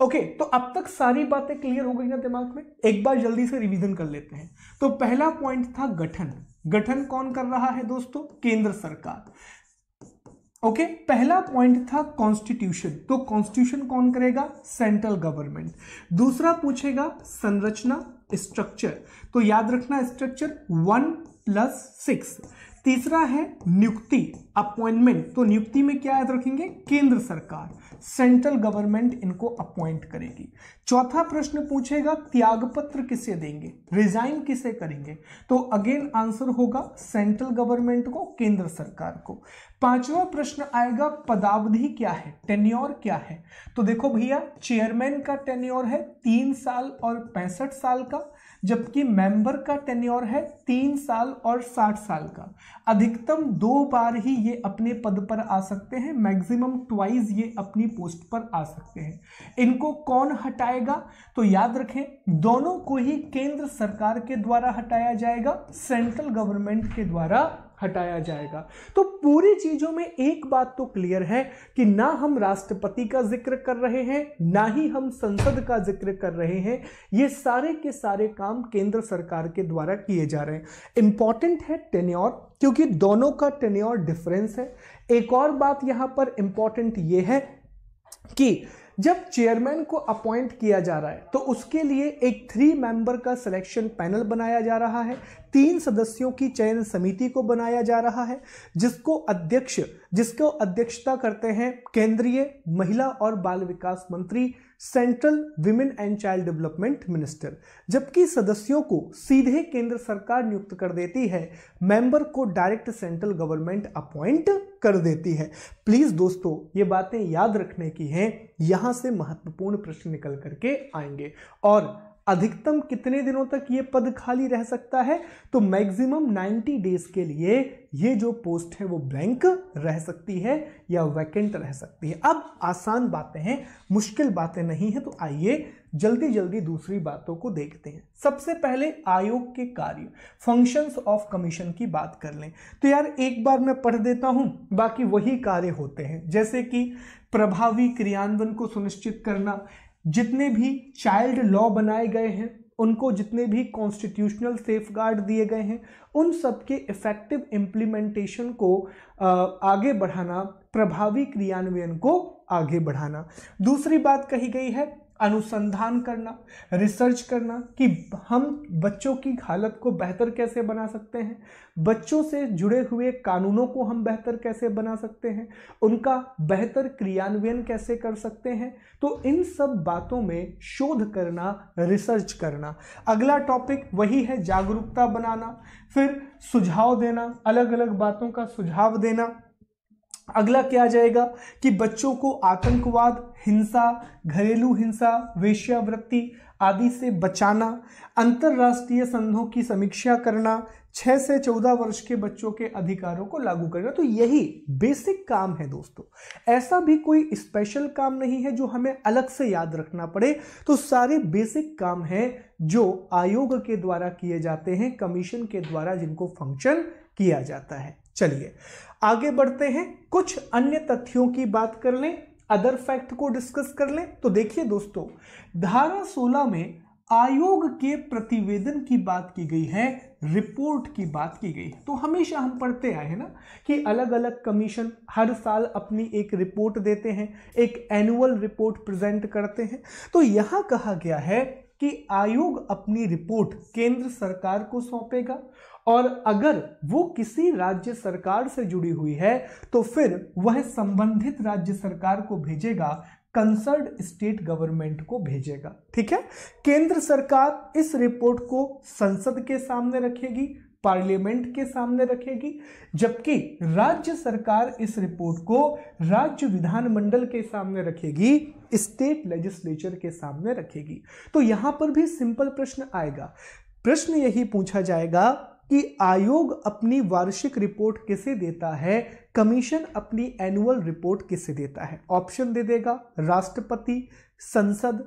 ओके तो अब तक सारी बातें क्लियर हो गई ना दिमाग में एक बार जल्दी से रिवीजन कर लेते हैं तो पहला पॉइंट था गठन गठन कौन कर रहा है दोस्तों केंद्र सरकार ओके okay, पहला पॉइंट था कॉन्स्टिट्यूशन तो कॉन्स्टिट्यूशन कौन करेगा सेंट्रल गवर्नमेंट दूसरा पूछेगा संरचना स्ट्रक्चर तो याद रखना स्ट्रक्चर वन प्लस सिक्स तीसरा है नियुक्ति अपॉइंटमेंट तो नियुक्ति में क्या याद रखेंगे केंद्र सरकार सेंट्रल गवर्नमेंट इनको अपॉइंट करेगी चौथा प्रश्न पूछेगा त्यागपत्र किसे देंगे रिजाइन किसे करेंगे तो अगेन आंसर होगा सेंट्रल गवर्नमेंट को केंद्र सरकार को पांचवा प्रश्न आएगा पदावधि क्या है टेन्योर क्या है तो देखो भैया चेयरमैन का टेन्योर है तीन साल और पैंसठ साल का जबकि मेंबर का टेन्योर है तीन साल और साठ साल का अधिकतम दो बार ही ये अपने पद पर आ सकते हैं मैक्सिमम ट्वाइस ये अपनी पोस्ट पर आ सकते हैं इनको कौन हटाएगा तो याद रखें दोनों को ही केंद्र सरकार के द्वारा हटाया जाएगा सेंट्रल गवर्नमेंट के द्वारा हटाया जाएगा तो पूरी चीजों में एक बात तो क्लियर है कि ना हम राष्ट्रपति का जिक्र कर रहे हैं ना ही हम संसद का जिक्र कर रहे हैं ये सारे के सारे काम केंद्र सरकार के द्वारा किए जा रहे हैं इंपॉर्टेंट है टेन्योर क्योंकि दोनों का टेन्योर डिफरेंस है एक और बात यहां पर इंपॉर्टेंट ये है कि जब चेयरमैन को अपॉइंट किया जा रहा है तो उसके लिए एक थ्री मेंबर का सिलेक्शन पैनल बनाया जा रहा है तीन सदस्यों की चयन समिति को बनाया जा रहा है जिसको अध्यक्ष जिसको अध्यक्षता करते हैं केंद्रीय महिला और बाल विकास मंत्री central women and child development minister जबकि सदस्यों को सीधे केंद्र सरकार नियुक्त कर देती है मेंबर को डायरेक्ट सेंट्रल गवर्नमेंट अपॉइंट कर देती है प्लीज दोस्तों ये बातें याद रखने की हैं यहां से महत्वपूर्ण प्रश्न निकल करके आएंगे और अधिकतम कितने दिनों तक ये पद खाली रह सकता है तो मैक्सिमम 90 डेज के लिए ये जो पोस्ट है वो ब्लैंक रह सकती है या वैकेंट रह सकती है अब आसान बातें हैं मुश्किल बातें नहीं हैं तो आइए जल्दी जल्दी दूसरी बातों को देखते हैं सबसे पहले आयोग के कार्य फंक्शंस ऑफ कमीशन की बात कर लें तो यार एक बार मैं पढ़ देता हूं बाकी वही कार्य होते हैं जैसे कि प्रभावी क्रियान्वयन को सुनिश्चित करना जितने भी चाइल्ड लॉ बनाए गए हैं उनको जितने भी कॉन्स्टिट्यूशनल सेफ दिए गए हैं उन सब के इफेक्टिव इम्प्लीमेंटेशन को आगे बढ़ाना प्रभावी क्रियान्वयन को आगे बढ़ाना दूसरी बात कही गई है अनुसंधान करना रिसर्च करना कि हम बच्चों की हालत को बेहतर कैसे बना सकते हैं बच्चों से जुड़े हुए कानूनों को हम बेहतर कैसे बना सकते हैं उनका बेहतर क्रियान्वयन कैसे कर सकते हैं तो इन सब बातों में शोध करना रिसर्च करना अगला टॉपिक वही है जागरूकता बनाना फिर सुझाव देना अलग अलग बातों का सुझाव देना अगला क्या आ जाएगा कि बच्चों को आतंकवाद हिंसा घरेलू हिंसा वेश्यावृत्ति आदि से बचाना अंतर्राष्ट्रीय संघों की समीक्षा करना छः से चौदह वर्ष के बच्चों के अधिकारों को लागू करना तो यही बेसिक काम है दोस्तों ऐसा भी कोई स्पेशल काम नहीं है जो हमें अलग से याद रखना पड़े तो सारे बेसिक काम हैं जो आयोग के द्वारा किए जाते हैं कमीशन के द्वारा जिनको फंक्शन किया जाता है चलिए आगे बढ़ते हैं कुछ अन्य तथ्यों की बात कर लें अदर फैक्ट को डिस्कस कर लें तो देखिए दोस्तों धारा 16 में आयोग के प्रतिवेदन की बात की गई है रिपोर्ट की बात की गई तो हमेशा हम पढ़ते आए हैं ना कि अलग अलग कमीशन हर साल अपनी एक रिपोर्ट देते हैं एक एनुअल रिपोर्ट प्रेजेंट करते हैं तो यहां कहा गया है कि आयोग अपनी रिपोर्ट केंद्र सरकार को सौंपेगा और अगर वो किसी राज्य सरकार से जुड़ी हुई है तो फिर वह संबंधित राज्य सरकार को भेजेगा कंसर्ड स्टेट गवर्नमेंट को भेजेगा ठीक है केंद्र सरकार इस रिपोर्ट को संसद के सामने रखेगी पार्लियामेंट के सामने रखेगी जबकि राज्य सरकार इस रिपोर्ट को राज्य विधानमंडल के सामने रखेगी स्टेट लेजिस्लेचर के सामने रखेगी तो यहां पर भी सिंपल प्रश्न आएगा प्रश्न यही पूछा जाएगा कि आयोग अपनी वार्षिक रिपोर्ट किसे देता है कमीशन अपनी एनुअल रिपोर्ट किसे देता है ऑप्शन दे देगा राष्ट्रपति संसद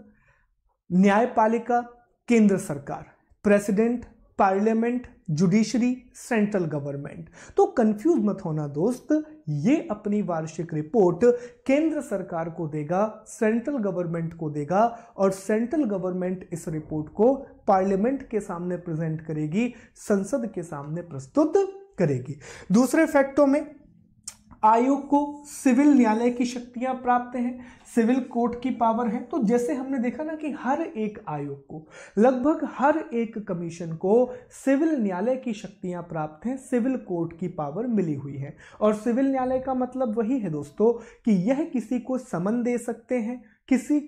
न्यायपालिका केंद्र सरकार president parliament judiciary central government तो कंफ्यूज मत होना दोस्त ये अपनी वार्षिक रिपोर्ट केंद्र सरकार को देगा सेंट्रल गवर्नमेंट को देगा और सेंट्रल गवर्नमेंट इस रिपोर्ट को पार्लियामेंट के सामने प्रेजेंट करेगी संसद के सामने प्रस्तुत करेगी दूसरे फैक्टों में आयोग को सिविल न्यायालय की शक्तियां प्राप्त हैं सिविल कोर्ट की पावर है तो जैसे हमने देखा ना कि हर एक आयोग को लगभग हर एक कमीशन को सिविल न्यायालय की शक्तियां प्राप्त हैं सिविल कोर्ट की पावर मिली हुई है और सिविल न्यायालय का मतलब वही है दोस्तों कि यह किसी को समन दे सकते हैं किसी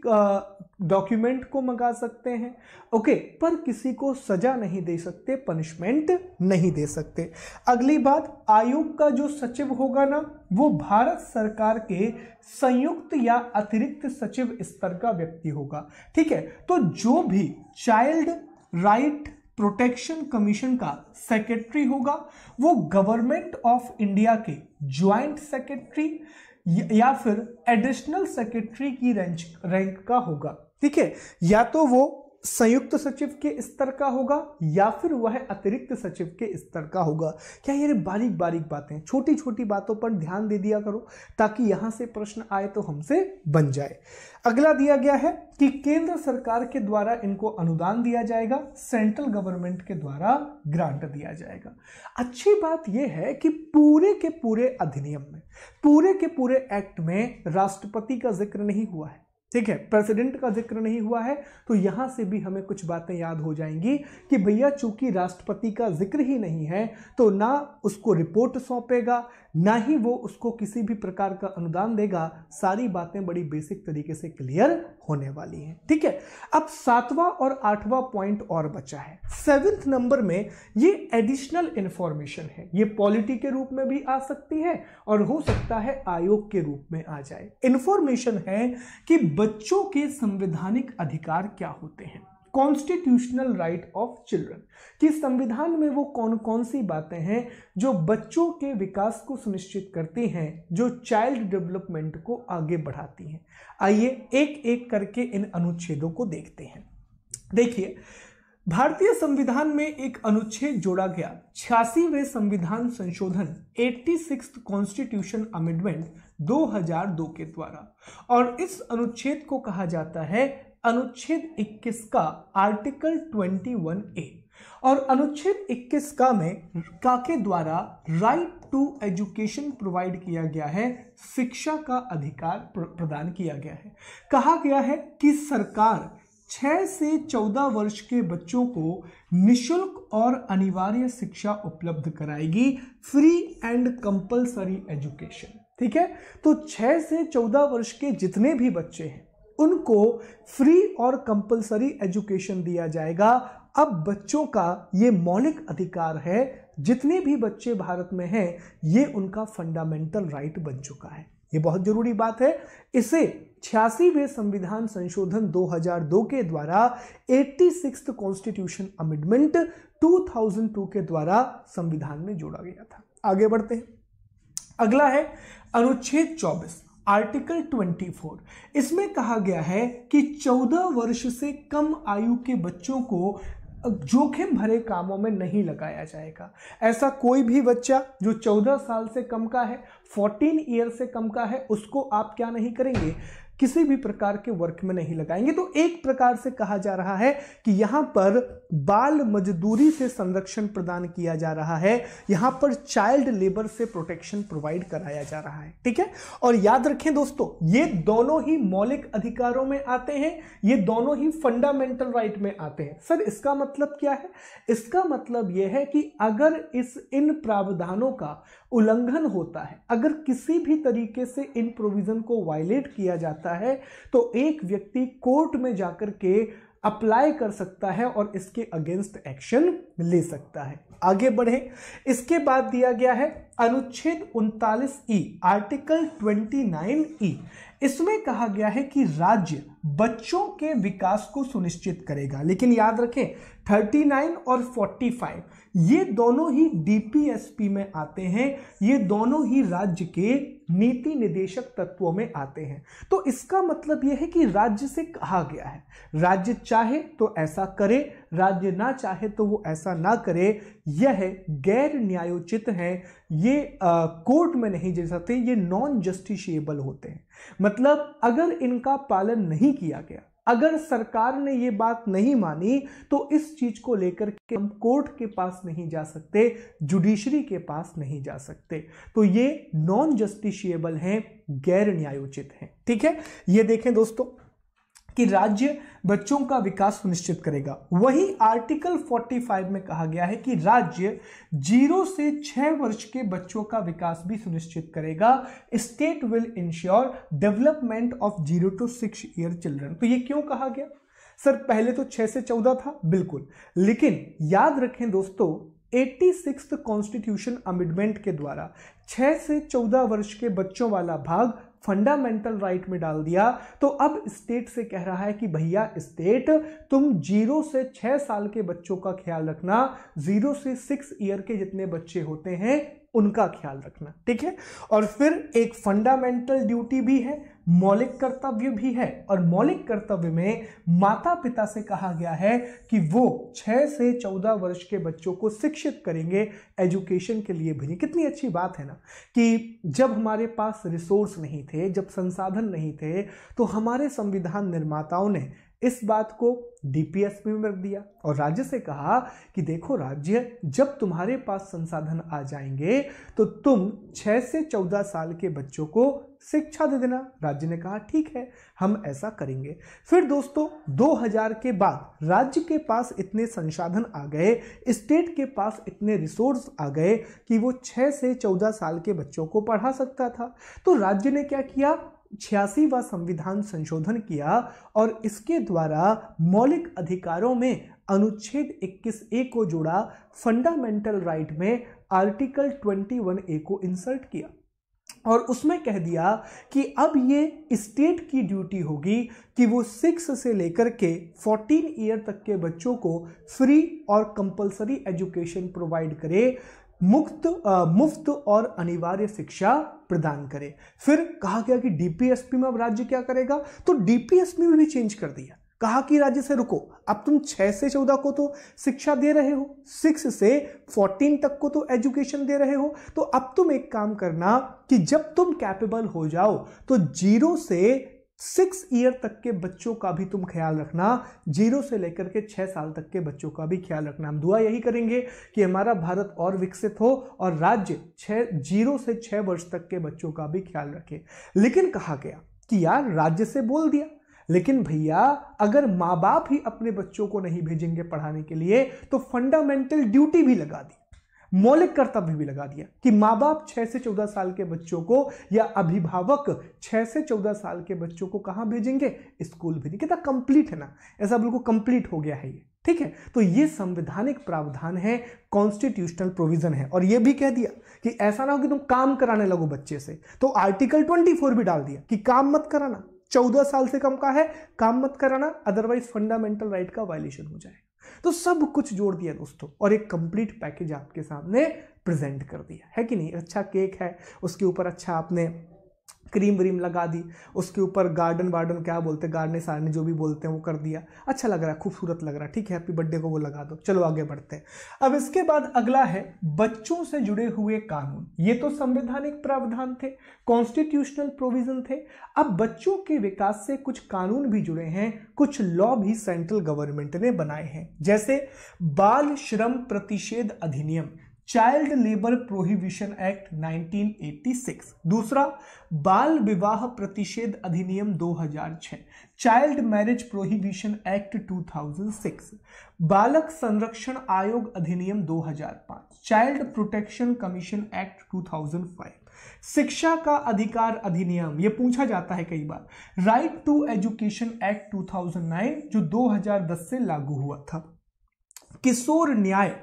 डॉक्यूमेंट को मंगा सकते हैं ओके पर किसी को सजा नहीं दे सकते पनिशमेंट नहीं दे सकते अगली बात आयोग का जो सचिव होगा ना वो भारत सरकार के संयुक्त या अतिरिक्त सचिव स्तर का व्यक्ति होगा ठीक है तो जो भी चाइल्ड राइट प्रोटेक्शन कमीशन का सेक्रेटरी होगा वो गवर्नमेंट ऑफ इंडिया के ज्वाइंट सेक्रेटरी या फिर एडिशनल सेक्रेटरी की रैंक रैंक का होगा ठीक है या तो वो संयुक्त सचिव के स्तर का होगा या फिर वह अतिरिक्त सचिव के स्तर का होगा क्या ये बारीक बारीक बातें छोटी छोटी बातों पर ध्यान दे दिया करो ताकि यहां से प्रश्न आए तो हमसे बन जाए अगला दिया गया है कि केंद्र सरकार के द्वारा इनको अनुदान दिया जाएगा सेंट्रल गवर्नमेंट के द्वारा ग्रांट दिया जाएगा अच्छी बात यह है कि पूरे के पूरे अधिनियम में पूरे के पूरे एक्ट में राष्ट्रपति का जिक्र नहीं हुआ है ठीक है प्रेसिडेंट का जिक्र नहीं हुआ है तो यहां से भी हमें कुछ बातें याद हो जाएंगी कि भैया चूंकि राष्ट्रपति का जिक्र ही नहीं है तो ना उसको रिपोर्ट सौंपेगा ना ही वो उसको किसी भी प्रकार का अनुदान देगा सारी बातें बड़ी बेसिक तरीके से क्लियर होने वाली हैं ठीक है अब सातवां और आठवां पॉइंट और बचा है सेवेंथ नंबर में ये एडिशनल इंफॉर्मेशन है ये पॉलिटी के रूप में भी आ सकती है और हो सकता है आयोग के रूप में आ जाए इंफॉर्मेशन है कि बच्चों के संवैधानिक अधिकार क्या होते हैं कॉन्स्टिट्यूशनल राइट ऑफ चिल्ड्रन कि संविधान में वो कौन कौन सी बातें हैं जो बच्चों के विकास को सुनिश्चित करती हैं जो चाइल्ड डेवलपमेंट को आगे बढ़ाती हैं आइए एक एक करके इन अनुच्छेदों को देखते हैं देखिए भारतीय संविधान में एक अनुच्छेद जोड़ा गया छियासीवें संविधान संशोधन एट्टी सिक्स कॉन्स्टिट्यूशन अमेंडमेंट 2002 के द्वारा और इस अनुच्छेद को कहा जाता है अनुच्छेद 21 का आर्टिकल 21 ए और अनुच्छेद 21 का में काके द्वारा राइट टू एजुकेशन प्रोवाइड किया गया है शिक्षा का अधिकार प्रदान किया गया है कहा गया है कि सरकार 6 से 14 वर्ष के बच्चों को निशुल्क और अनिवार्य शिक्षा उपलब्ध कराएगी फ्री एंड कंपलसरी एजुकेशन ठीक है तो 6 से चौदह वर्ष के जितने भी बच्चे हैं उनको फ्री और कंपलसरी एजुकेशन दिया जाएगा अब बच्चों का ये मौलिक अधिकार है जितने भी बच्चे भारत में हैं ये उनका फंडामेंटल राइट बन चुका है ये बहुत जरूरी बात है इसे छियासीवें संविधान संशोधन 2002 के द्वारा एट्टी सिक्स कॉन्स्टिट्यूशन अमेंडमेंट 2002 के द्वारा संविधान में जोड़ा गया था आगे बढ़ते हैं अगला है अनुच्छेद 24 आर्टिकल 24 इसमें कहा गया है कि 14 वर्ष से कम आयु के बच्चों को जोखिम भरे कामों में नहीं लगाया जाएगा ऐसा कोई भी बच्चा जो 14 साल से कम का है 14 ईयर से कम का है उसको आप क्या नहीं करेंगे किसी भी प्रकार के वर्क में नहीं लगाएंगे तो एक प्रकार से कहा जा रहा है कि यहां पर बाल मजदूरी से संरक्षण प्रदान किया जा रहा है यहां पर चाइल्ड लेबर से प्रोटेक्शन प्रोवाइड कराया जा रहा है ठीक है और याद रखें दोस्तों ये दोनों ही मौलिक अधिकारों में आते हैं ये दोनों ही फंडामेंटल राइट में आते हैं सर इसका मतलब क्या है इसका मतलब यह है कि अगर इस इन प्रावधानों का उल्लंघन होता है अगर किसी भी तरीके से इन प्रोविज़न को वायलेट किया जाता है तो एक व्यक्ति कोर्ट में जाकर के अप्लाई कर सकता है और इसके अगेंस्ट एक्शन ले सकता है आगे बढ़े इसके बाद दिया गया है अनुच्छेद उनतालीस ई आर्टिकल 29 ई इसमें कहा गया है कि राज्य बच्चों के विकास को सुनिश्चित करेगा लेकिन याद रखें 39 और 45 ये दोनों ही डीपीएसपी में आते हैं ये दोनों ही राज्य के नीति निदेशक तत्वों में आते हैं तो इसका मतलब यह है कि राज्य से कहा गया है राज्य चाहे तो ऐसा करे राज्य ना चाहे तो वो ऐसा ना करे यह गैर न्यायोचित हैं ये आ, कोर्ट में नहीं जा सकते ये नॉन जस्टिशिएबल होते हैं मतलब अगर इनका पालन नहीं किया गया अगर सरकार ने ये बात नहीं मानी तो इस चीज को लेकर के हम कोर्ट के पास नहीं जा सकते जुडिशरी के पास नहीं जा सकते तो ये नॉन जस्टिशियबल हैं गैर न्यायोचित हैं ठीक है ये देखें दोस्तों कि राज्य बच्चों का विकास सुनिश्चित करेगा वही आर्टिकल 45 में कहा गया है कि राज्य जीरो से छह वर्ष के बच्चों का विकास भी सुनिश्चित करेगा state will ensure development of zero to six year children तो ये क्यों कहा गया सर पहले तो छह से चौदह था बिल्कुल लेकिन याद रखें दोस्तों एट्टी सिक्स कॉन्स्टिट्यूशन अमेंडमेंट के द्वारा छह से चौदह वर्ष के बच्चों वाला भाग फंडामेंटल राइट में डाल दिया तो अब स्टेट से कह रहा है कि भैया स्टेट तुम जीरो से छह साल के बच्चों का ख्याल रखना जीरो से सिक्स ईयर के जितने बच्चे होते हैं उनका ख्याल रखना ठीक है और फिर एक फंडामेंटल ड्यूटी भी है मौलिक कर्तव्य भी है और मौलिक कर्तव्य में माता पिता से कहा गया है कि वो 6 से चौदह वर्ष के बच्चों को शिक्षित करेंगे एजुकेशन के लिए नहीं कितनी अच्छी बात है ना कि जब हमारे पास रिसोर्स नहीं थे जब संसाधन नहीं थे तो हमारे संविधान निर्माताओं ने इस बात को डीपीएसपी में रख दिया और राज्य से कहा कि देखो राज्य जब तुम्हारे पास संसाधन आ जाएंगे तो तुम 6 से 14 साल के बच्चों को शिक्षा दे देना राज्य ने कहा ठीक है हम ऐसा करेंगे फिर दोस्तों 2000 के बाद राज्य के पास इतने संसाधन आ गए स्टेट के पास इतने रिसोर्स आ गए कि वो 6 से 14 साल के बच्चों को पढ़ा सकता था तो राज्य ने क्या किया छियासीवा संविधान संशोधन किया और इसके द्वारा मौलिक अधिकारों में अनुच्छेद 21 ए को जोड़ा फंडामेंटल राइट में आर्टिकल 21 ए को इंसर्ट किया और उसमें कह दिया कि अब ये स्टेट की ड्यूटी होगी कि वो सिक्स से लेकर के फोर्टीन ईयर तक के बच्चों को फ्री और कंपलसरी एजुकेशन प्रोवाइड करे मुक्त आ, मुफ्त और अनिवार्य शिक्षा प्रदान करे फिर कहा गया कि डीपीएसपी में अब राज्य क्या करेगा तो डीपीएसपी में भी चेंज कर दिया कहा कि राज्य से रुको अब तुम छह से चौदह को तो शिक्षा दे रहे हो सिक्स से फोर्टीन तक को तो एजुकेशन दे रहे हो तो अब तुम एक काम करना कि जब तुम कैपेबल हो जाओ तो जीरो से सिक्स ईयर तक के बच्चों का भी तुम ख्याल रखना जीरो से लेकर के छः साल तक के बच्चों का भी ख्याल रखना हम दुआ यही करेंगे कि हमारा भारत और विकसित हो और राज्य छः जीरो से छः वर्ष तक के बच्चों का भी ख्याल रखे लेकिन कहा गया कि यार राज्य से बोल दिया लेकिन भैया अगर माँ बाप ही अपने बच्चों को नहीं भेजेंगे पढ़ाने के लिए तो फंडामेंटल ड्यूटी भी लगा दी मौलिक कर्तव्य भी लगा दिया कि माँ बाप छह से चौदह साल के बच्चों को या अभिभावक छह से चौदह साल के बच्चों को कहाँ भेजेंगे स्कूल भेजेंगे कितना कंप्लीट है ना ऐसा बिल्कुल कंप्लीट हो गया है ये ठीक है तो ये संवैधानिक प्रावधान है कॉन्स्टिट्यूशनल प्रोविजन है और ये भी कह दिया कि ऐसा ना हो कि तुम काम कराने लगो बच्चे से तो आर्टिकल फोर भी डाल दिया कि काम मत कराना चौदह साल से कम का है काम मत कराना अदरवाइज फंडामेंटल राइट का वायलेशन हो जाएगा तो सब कुछ जोड़ दिया दोस्तों और एक कंप्लीट पैकेज आपके सामने प्रेजेंट कर दिया है कि नहीं अच्छा केक है उसके ऊपर अच्छा आपने क्रीम व्रीम लगा दी उसके ऊपर गार्डन वार्डन क्या बोलते हैं गार्डन सारने जो भी बोलते हैं वो कर दिया अच्छा लग रहा है खूबसूरत लग रहा है ठीक है हैप्पी बर्थडे को वो लगा दो चलो आगे बढ़ते हैं अब इसके बाद अगला है बच्चों से जुड़े हुए कानून ये तो संवैधानिक प्रावधान थे कॉन्स्टिट्यूशनल प्रोविजन थे अब बच्चों के विकास से कुछ कानून भी जुड़े हैं कुछ लॉ भी सेंट्रल गवर्नमेंट ने बनाए हैं जैसे बाल श्रम प्रतिषेध अधिनियम चाइल्ड लेबर प्रोहिबिशन एक्ट 1986 दूसरा बाल विवाह प्रतिषेध अधिनियम 2006 चाइल्ड मैरिज प्रोहिबिशन एक्ट 2006 बालक संरक्षण आयोग अधिनियम 2005 चाइल्ड प्रोटेक्शन कमीशन एक्ट 2005 शिक्षा का अधिकार अधिनियम ये पूछा जाता है कई बार राइट टू एजुकेशन एक्ट 2009 जो 2010 से लागू हुआ था किशोर न्याय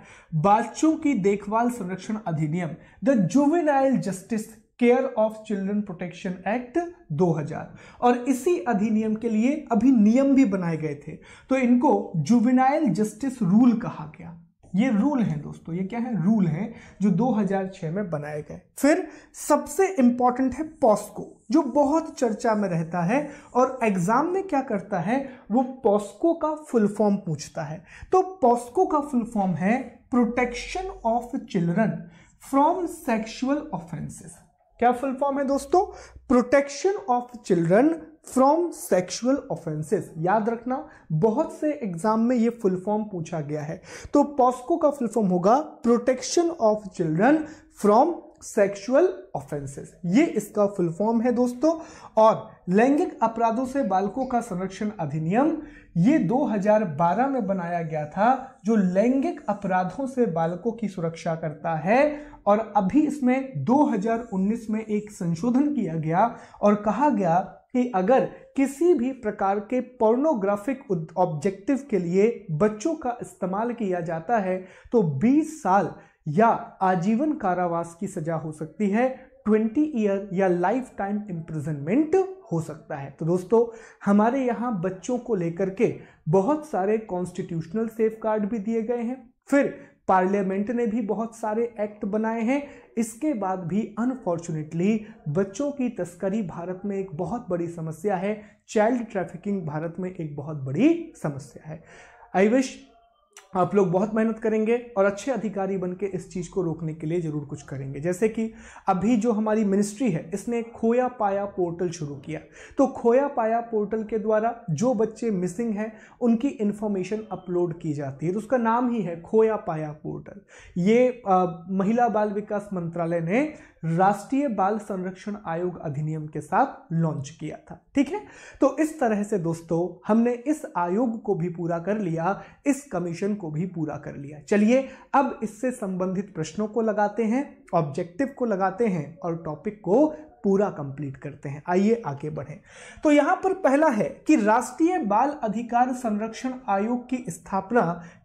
बच्चों की देखभाल संरक्षण अधिनियम the juvenile justice care of children protection act 2000 और इसी अधिनियम के लिए अभी नियम भी बनाए गए थे तो इनको जुवेनाइल जस्टिस रूल कहा गया ये रूल हैं दोस्तों ये क्या है रूल हैं जो 2006 में बनाए गए फिर सबसे इंपॉर्टेंट है पॉस्को जो बहुत चर्चा में रहता है और एग्जाम में क्या करता है वो पॉस्को का फुल फॉर्म पूछता है तो पॉस्को का फुल फॉर्म है protection of children from sexual offences क्या फुल फॉर्म है दोस्तों protection of children from sexual offences याद रखना बहुत से एग्जाम में ये फुल फॉर्म पूछा गया है तो पॉस्को का फुल फॉर्म होगा protection of children from sexual offences ये इसका फुल फॉर्म है दोस्तों और लैंगिक अपराधों से बालकों का संरक्षण अधिनियम ये 2012 में बनाया गया था जो लैंगिक अपराधों से बालकों की सुरक्षा करता है और अभी इसमें 2019 में एक संशोधन किया गया और कहा गया कि अगर किसी भी प्रकार के पोर्नोग्राफिक ऑब्जेक्टिव के लिए बच्चों का इस्तेमाल किया जाता है तो 20 साल या आजीवन कारावास की सजा हो सकती है 20 ईयर या लाइफ टाइम इम्प्रिजनमेंट हो सकता है तो दोस्तों हमारे यहाँ बच्चों को लेकर के बहुत सारे कॉन्स्टिट्यूशनल सेफ भी दिए गए हैं फिर पार्लियामेंट ने भी बहुत सारे एक्ट बनाए हैं इसके बाद भी अनफॉर्चुनेटली बच्चों की तस्करी भारत में एक बहुत बड़ी समस्या है चाइल्ड ट्रैफिकिंग भारत में एक बहुत बड़ी समस्या है आई विश आप लोग बहुत मेहनत करेंगे और अच्छे अधिकारी बन के इस चीज़ को रोकने के लिए ज़रूर कुछ करेंगे जैसे कि अभी जो हमारी मिनिस्ट्री है इसने खोया पाया पोर्टल शुरू किया तो खोया पाया पोर्टल के द्वारा जो बच्चे मिसिंग हैं उनकी इन्फॉर्मेशन अपलोड की जाती है तो उसका नाम ही है खोया पाया पोर्टल ये आ, महिला बाल विकास मंत्रालय ने राष्ट्रीय बाल संरक्षण आयोग अधिनियम के साथ लॉन्च किया था ठीक है तो इस तरह से दोस्तों हमने इस आयोग को भी पूरा कर लिया इस कमीशन को भी पूरा कर लिया चलिए अब इससे संबंधित प्रश्नों को लगाते हैं ऑब्जेक्टिव को लगाते हैं और टॉपिक को पूरा कंप्लीट करते हैं आइए आगे बढ़े तो यहां पर पहला है कि राष्ट्रीय बाल अधिकार संरक्षण आयोग की स्थापना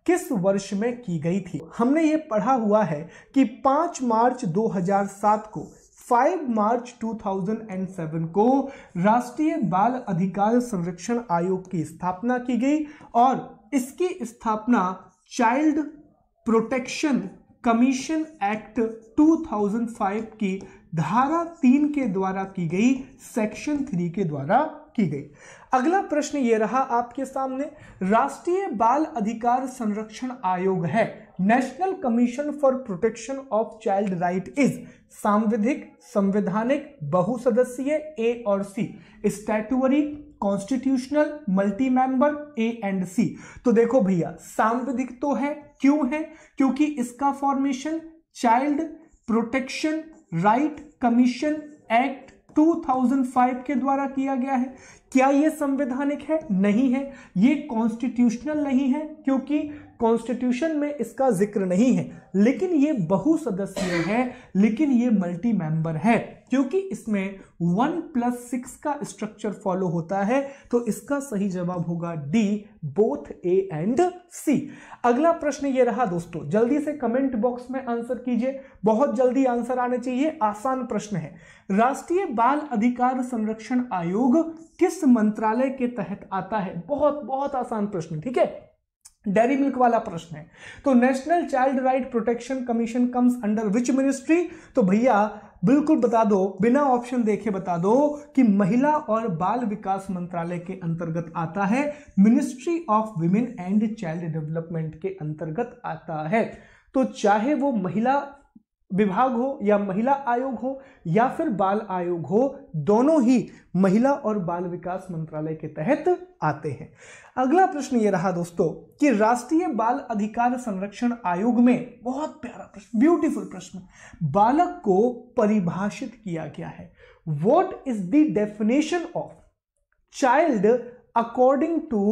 किस वर्ष में की गई थी हमने ये पढ़ा हुआ है कि 5 मार्च 2007 को 5 मार्च 2007 को राष्ट्रीय बाल अधिकार संरक्षण आयोग की स्थापना की गई और इसकी स्थापना चाइल्ड प्रोटेक्शन कमीशन एक्ट 2005 की धारा तीन के द्वारा की गई सेक्शन थ्री के द्वारा की गई अगला प्रश्न ये रहा आपके सामने राष्ट्रीय बाल अधिकार संरक्षण आयोग है national commission for protection of child right is सांविधिक संवैधानिक बहुसदस्यीय ए और C statutory constitutional multi member A and C तो देखो भैया सांविधिक तो है क्यों है क्योंकि इसका formation child protection right commission act 2005 के द्वारा किया गया है क्या यह संवैधानिक है नहीं है ये कॉन्स्टिट्यूशनल नहीं है क्योंकि कॉन्स्टिट्यूशन में इसका जिक्र नहीं है लेकिन ये बहुसदस्य है लेकिन ये मल्टी मेंबर है क्योंकि इसमें वन प्लस सिक्स का स्ट्रक्चर फॉलो होता है तो इसका सही जवाब होगा D both A and C अगला प्रश्न ये रहा दोस्तों जल्दी से कमेंट बॉक्स में आंसर कीजिए बहुत जल्दी आंसर आने चाहिए आसान प्रश्न है राष्ट्रीय बाल अधिकार संरक्षण आयोग किस मंत्रालय के तहत आता है बहुत बहुत आसान प्रश्न ठीक है डेयरी मिल्क वाला प्रश्न है तो national child right protection commission comes under which ministry तो भैया बिल्कुल बता दो बिना ऑप्शन देखे बता दो कि महिला और बाल विकास मंत्रालय के अंतर्गत आता है ministry of women and child development के अंतर्गत आता है तो चाहे वो महिला विभाग हो या महिला आयोग हो या फिर बाल आयोग हो दोनों ही महिला और बाल विकास मंत्रालय के तहत आते हैं अगला प्रश्न ये रहा दोस्तों कि राष्ट्रीय बाल अधिकार संरक्षण आयोग में बहुत प्यारा प्रश्न ब्यूटीफुल प्रश्न बालक को परिभाषित किया गया है what is the definition of child according to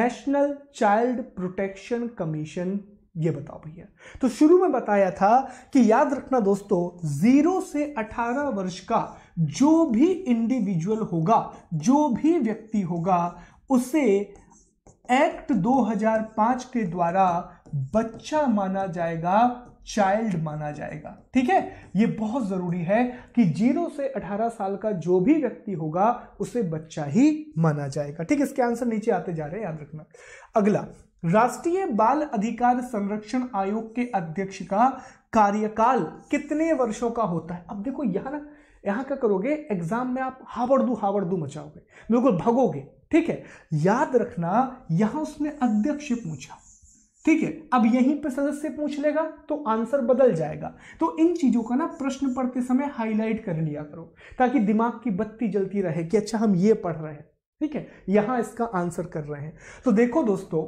national child protection commission ये बताओ भैया तो शुरू में बताया था कि याद रखना दोस्तों जीरो से अठारह वर्ष का जो भी इंडिविजुअल होगा जो भी व्यक्ति होगा उसे एक्ट 2005 के द्वारा बच्चा माना जाएगा चाइल्ड माना जाएगा ठीक है ये बहुत जरूरी है कि जीरो से अठारह साल का जो भी व्यक्ति होगा उसे बच्चा ही माना जाएगा ठीक है इसके आंसर नीचे आते जा रहे हैं याद रखना अगला राष्ट्रीय बाल अधिकार संरक्षण आयोग के अध्यक्ष का कार्यकाल कितने वर्षों का होता है अब देखो यहां ना यहां क्या करोगे एग्जाम में आप हावड़दू हावड़दू मचाओगे बिल्कुल भगोगे ठीक है याद रखना यहां उसने अध्यक्ष पूछा ठीक है अब यहीं पर सदस्य पूछ लेगा तो आंसर बदल जाएगा तो इन चीजों का ना प्रश्न पढ़ते समय हाईलाइट कर लिया करो ताकि दिमाग की बत्ती जलती रहे कि अच्छा हम ये पढ़ रहे हैं ठीक है यहां इसका आंसर कर रहे हैं तो देखो दोस्तों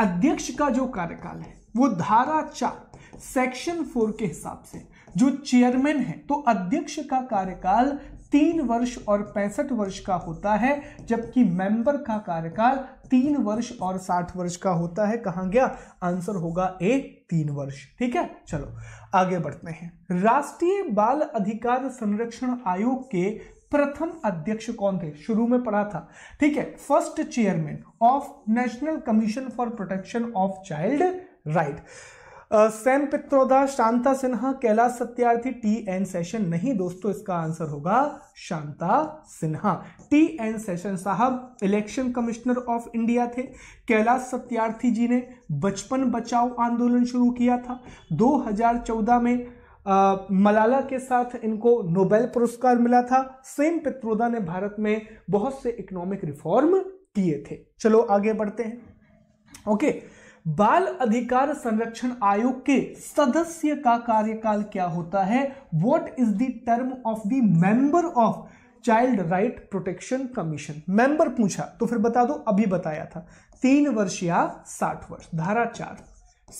अध्यक्ष का जो कार्यकाल है वो धारा चार सेक्शन फोर के हिसाब से जो चेयरमैन है तो अध्यक्ष का कार्यकाल तीन वर्ष और पैंसठ वर्ष का होता है जबकि मेंबर का कार्यकाल तीन वर्ष और साठ वर्ष का होता है कहा गया आंसर होगा ए तीन वर्ष ठीक है चलो आगे बढ़ते हैं राष्ट्रीय बाल अधिकार संरक्षण आयोग के प्रथम अध्यक्ष कौन थे शुरू में पढ़ा था ठीक है first chairman of national commission for protection of child right Sam Pitroda Shanta Sinha Kailash Satyarthi T N Seshan नहीं दोस्तों इसका आंसर होगा शांता सिन्हा टी एन सेशन साहब इलेक्शन कमिश्नर ऑफ इंडिया थे कैलाश सत्यार्थी जी ने बचपन बचाओ आंदोलन शुरू किया था 2014 में मलाला के साथ इनको नोबेल पुरस्कार मिला था सेम पित्रोदा ने भारत में बहुत से इकोनॉमिक रिफॉर्म किए थे चलो आगे बढ़ते हैं ओके बाल अधिकार संरक्षण आयोग के सदस्य का कार्यकाल क्या होता है what is the term of the member of child right protection commission member पूछा तो फिर बता दो अभी बताया था तीन वर्ष या साठ वर्ष धारा चार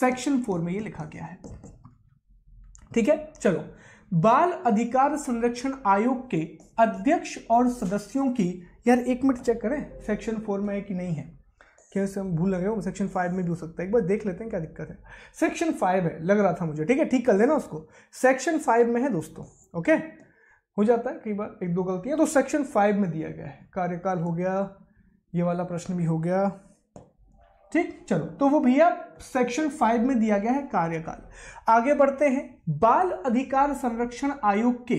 सेक्शन फोर में ये लिखा गया है ठीक है चलो बाल अधिकार संरक्षण आयोग के अध्यक्ष और सदस्यों की यार एक मिनट चेक करें सेक्शन फोर में है कि नहीं है क्या हम भूल लगे हो सेक्शन फाइव में भी हो सकता है एक बार देख लेते हैं क्या दिक्कत है सेक्शन फाइव है लग रहा था मुझे ठीक है ठीक कर लेना उसको सेक्शन फाइव में है दोस्तों ओके हो जाता है कई बार एक दो गलतियाँ तो सेक्शन फाइव में दिया गया है कार्यकाल हो गया ये वाला प्रश्न भी हो गया ठीक चलो तो वो भैया सेक्शन फाइव में दिया गया है कार्यकाल आगे बढ़ते हैं बाल अधिकार संरक्षण आयोग के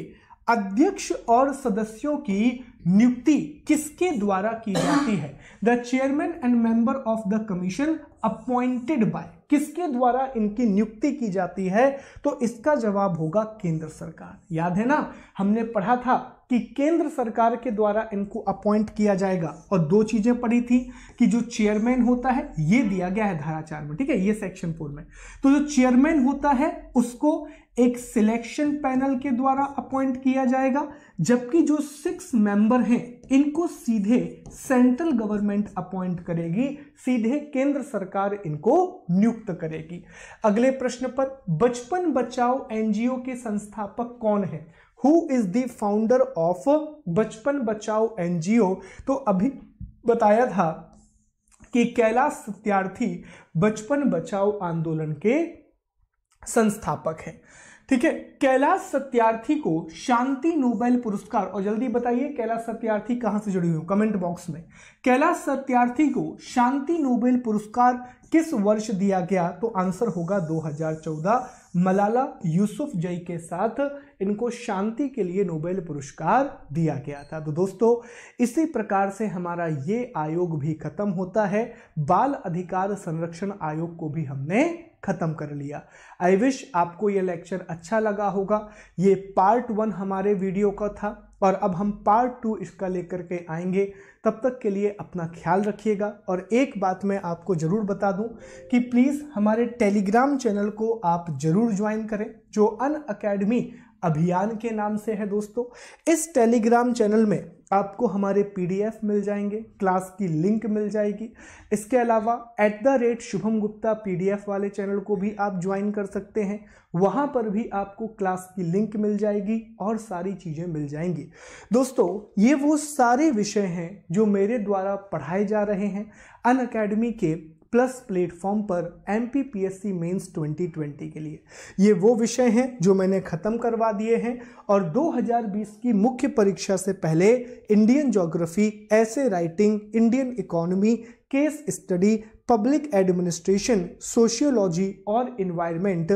अध्यक्ष और सदस्यों की नियुक्ति किसके द्वारा की जाती है the chairman and member of the commission appointed by किसके द्वारा इनकी नियुक्ति की जाती है तो इसका जवाब होगा केंद्र सरकार याद है ना हमने पढ़ा था कि केंद्र सरकार के द्वारा इनको अपॉइंट किया जाएगा और दो चीजें पड़ी थी कि जो चेयरमैन होता है ये दिया गया है धारा चार में ठीक है ये सेक्शन फोर में तो जो चेयरमैन होता है उसको एक सिलेक्शन पैनल के द्वारा अपॉइंट किया जाएगा जबकि जो सिक्स मेंबर हैं इनको सीधे सेंट्रल गवर्नमेंट अपॉइंट करेगी सीधे केंद्र सरकार इनको नियुक्त करेगी अगले प्रश्न पर बचपन बचाओ एनजीओ के संस्थापक कौन है who is the founder of Bachpan Bachao NGO तो अभी बताया था कि कैलाश सत्यार्थी बचपन बचाओ आंदोलन के संस्थापक हैं ठीक है कैलाश सत्यार्थी को शांति नोबेल पुरस्कार और जल्दी बताइए कैलाश सत्यार्थी कहां से जुड़ी हुई कमेंट बॉक्स में कैलाश सत्यार्थी को शांति नोबेल पुरस्कार किस वर्ष दिया गया तो आंसर होगा 2014 मलाला यूसुफ जई के साथ इनको शांति के लिए नोबेल पुरस्कार दिया गया था तो दोस्तों इसी प्रकार से हमारा ये आयोग भी खत्म होता है बाल अधिकार संरक्षण आयोग को भी हमने खत्म कर लिया आई विश आपको ये लेक्चर अच्छा लगा होगा ये पार्ट वन हमारे वीडियो का था और अब हम पार्ट टू इसका लेकर के आएंगे तब तक के लिए अपना ख्याल रखिएगा और एक बात मैं आपको ज़रूर बता दूं कि प्लीज़ हमारे टेलीग्राम चैनल को आप ज़रूर ज्वाइन करें जो अन अकेडमी अभियान के नाम से है दोस्तों इस टेलीग्राम चैनल में आपको हमारे पी मिल जाएंगे क्लास की लिंक मिल जाएगी इसके अलावा at the rate Shubham Gupta P वाले चैनल को भी आप ज्वाइन कर सकते हैं वहाँ पर भी आपको क्लास की लिंक मिल जाएगी और सारी चीज़ें मिल जाएंगी दोस्तों ये वो सारे विषय हैं जो मेरे द्वारा पढ़ाए जा रहे हैं अन अकेडमी के प्लस प्लेटफॉर्म पर M P P S C mains twenty twenty के लिए ये वो विषय हैं जो मैंने ख़त्म करवा दिए हैं और 2020 की मुख्य परीक्षा से पहले इंडियन जोग्राफी ऐसे writing Indian economy case study public administration sociology और इन्वायरमेंट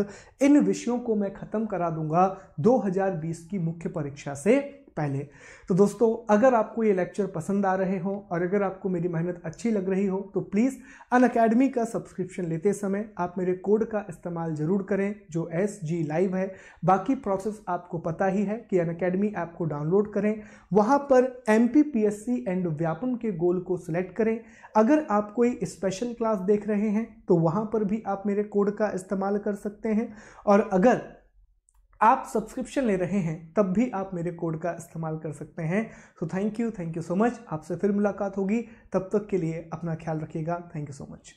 इन विषयों को मैं ख़त्म करा दूंगा 2020 की मुख्य परीक्षा से पहले तो दोस्तों अगर आपको ये लेक्चर पसंद आ रहे हों और अगर आपको मेरी मेहनत अच्छी लग रही हो तो प्लीज़ अन अकेडमी का सब्सक्रिप्शन लेते समय आप मेरे कोड का इस्तेमाल ज़रूर करें जो एस जी लाइव है बाकी प्रोसेस आपको पता ही है कि अन अकेडमी ऐप को डाउनलोड करें वहाँ पर M P P S C and व्यापन के गोल को सिलेक्ट करें अगर आप कोई स्पेशल क्लास देख रहे हैं तो वहाँ पर भी आप मेरे कोड का इस्तेमाल कर सकते हैं और अगर आप सब्सक्रिप्शन ले रहे हैं तब भी आप मेरे कोड का इस्तेमाल कर सकते हैं so thank you thank you so much आपसे फिर मुलाकात होगी तब तक के लिए अपना ख्याल रखिएगा थैंक यू सो मच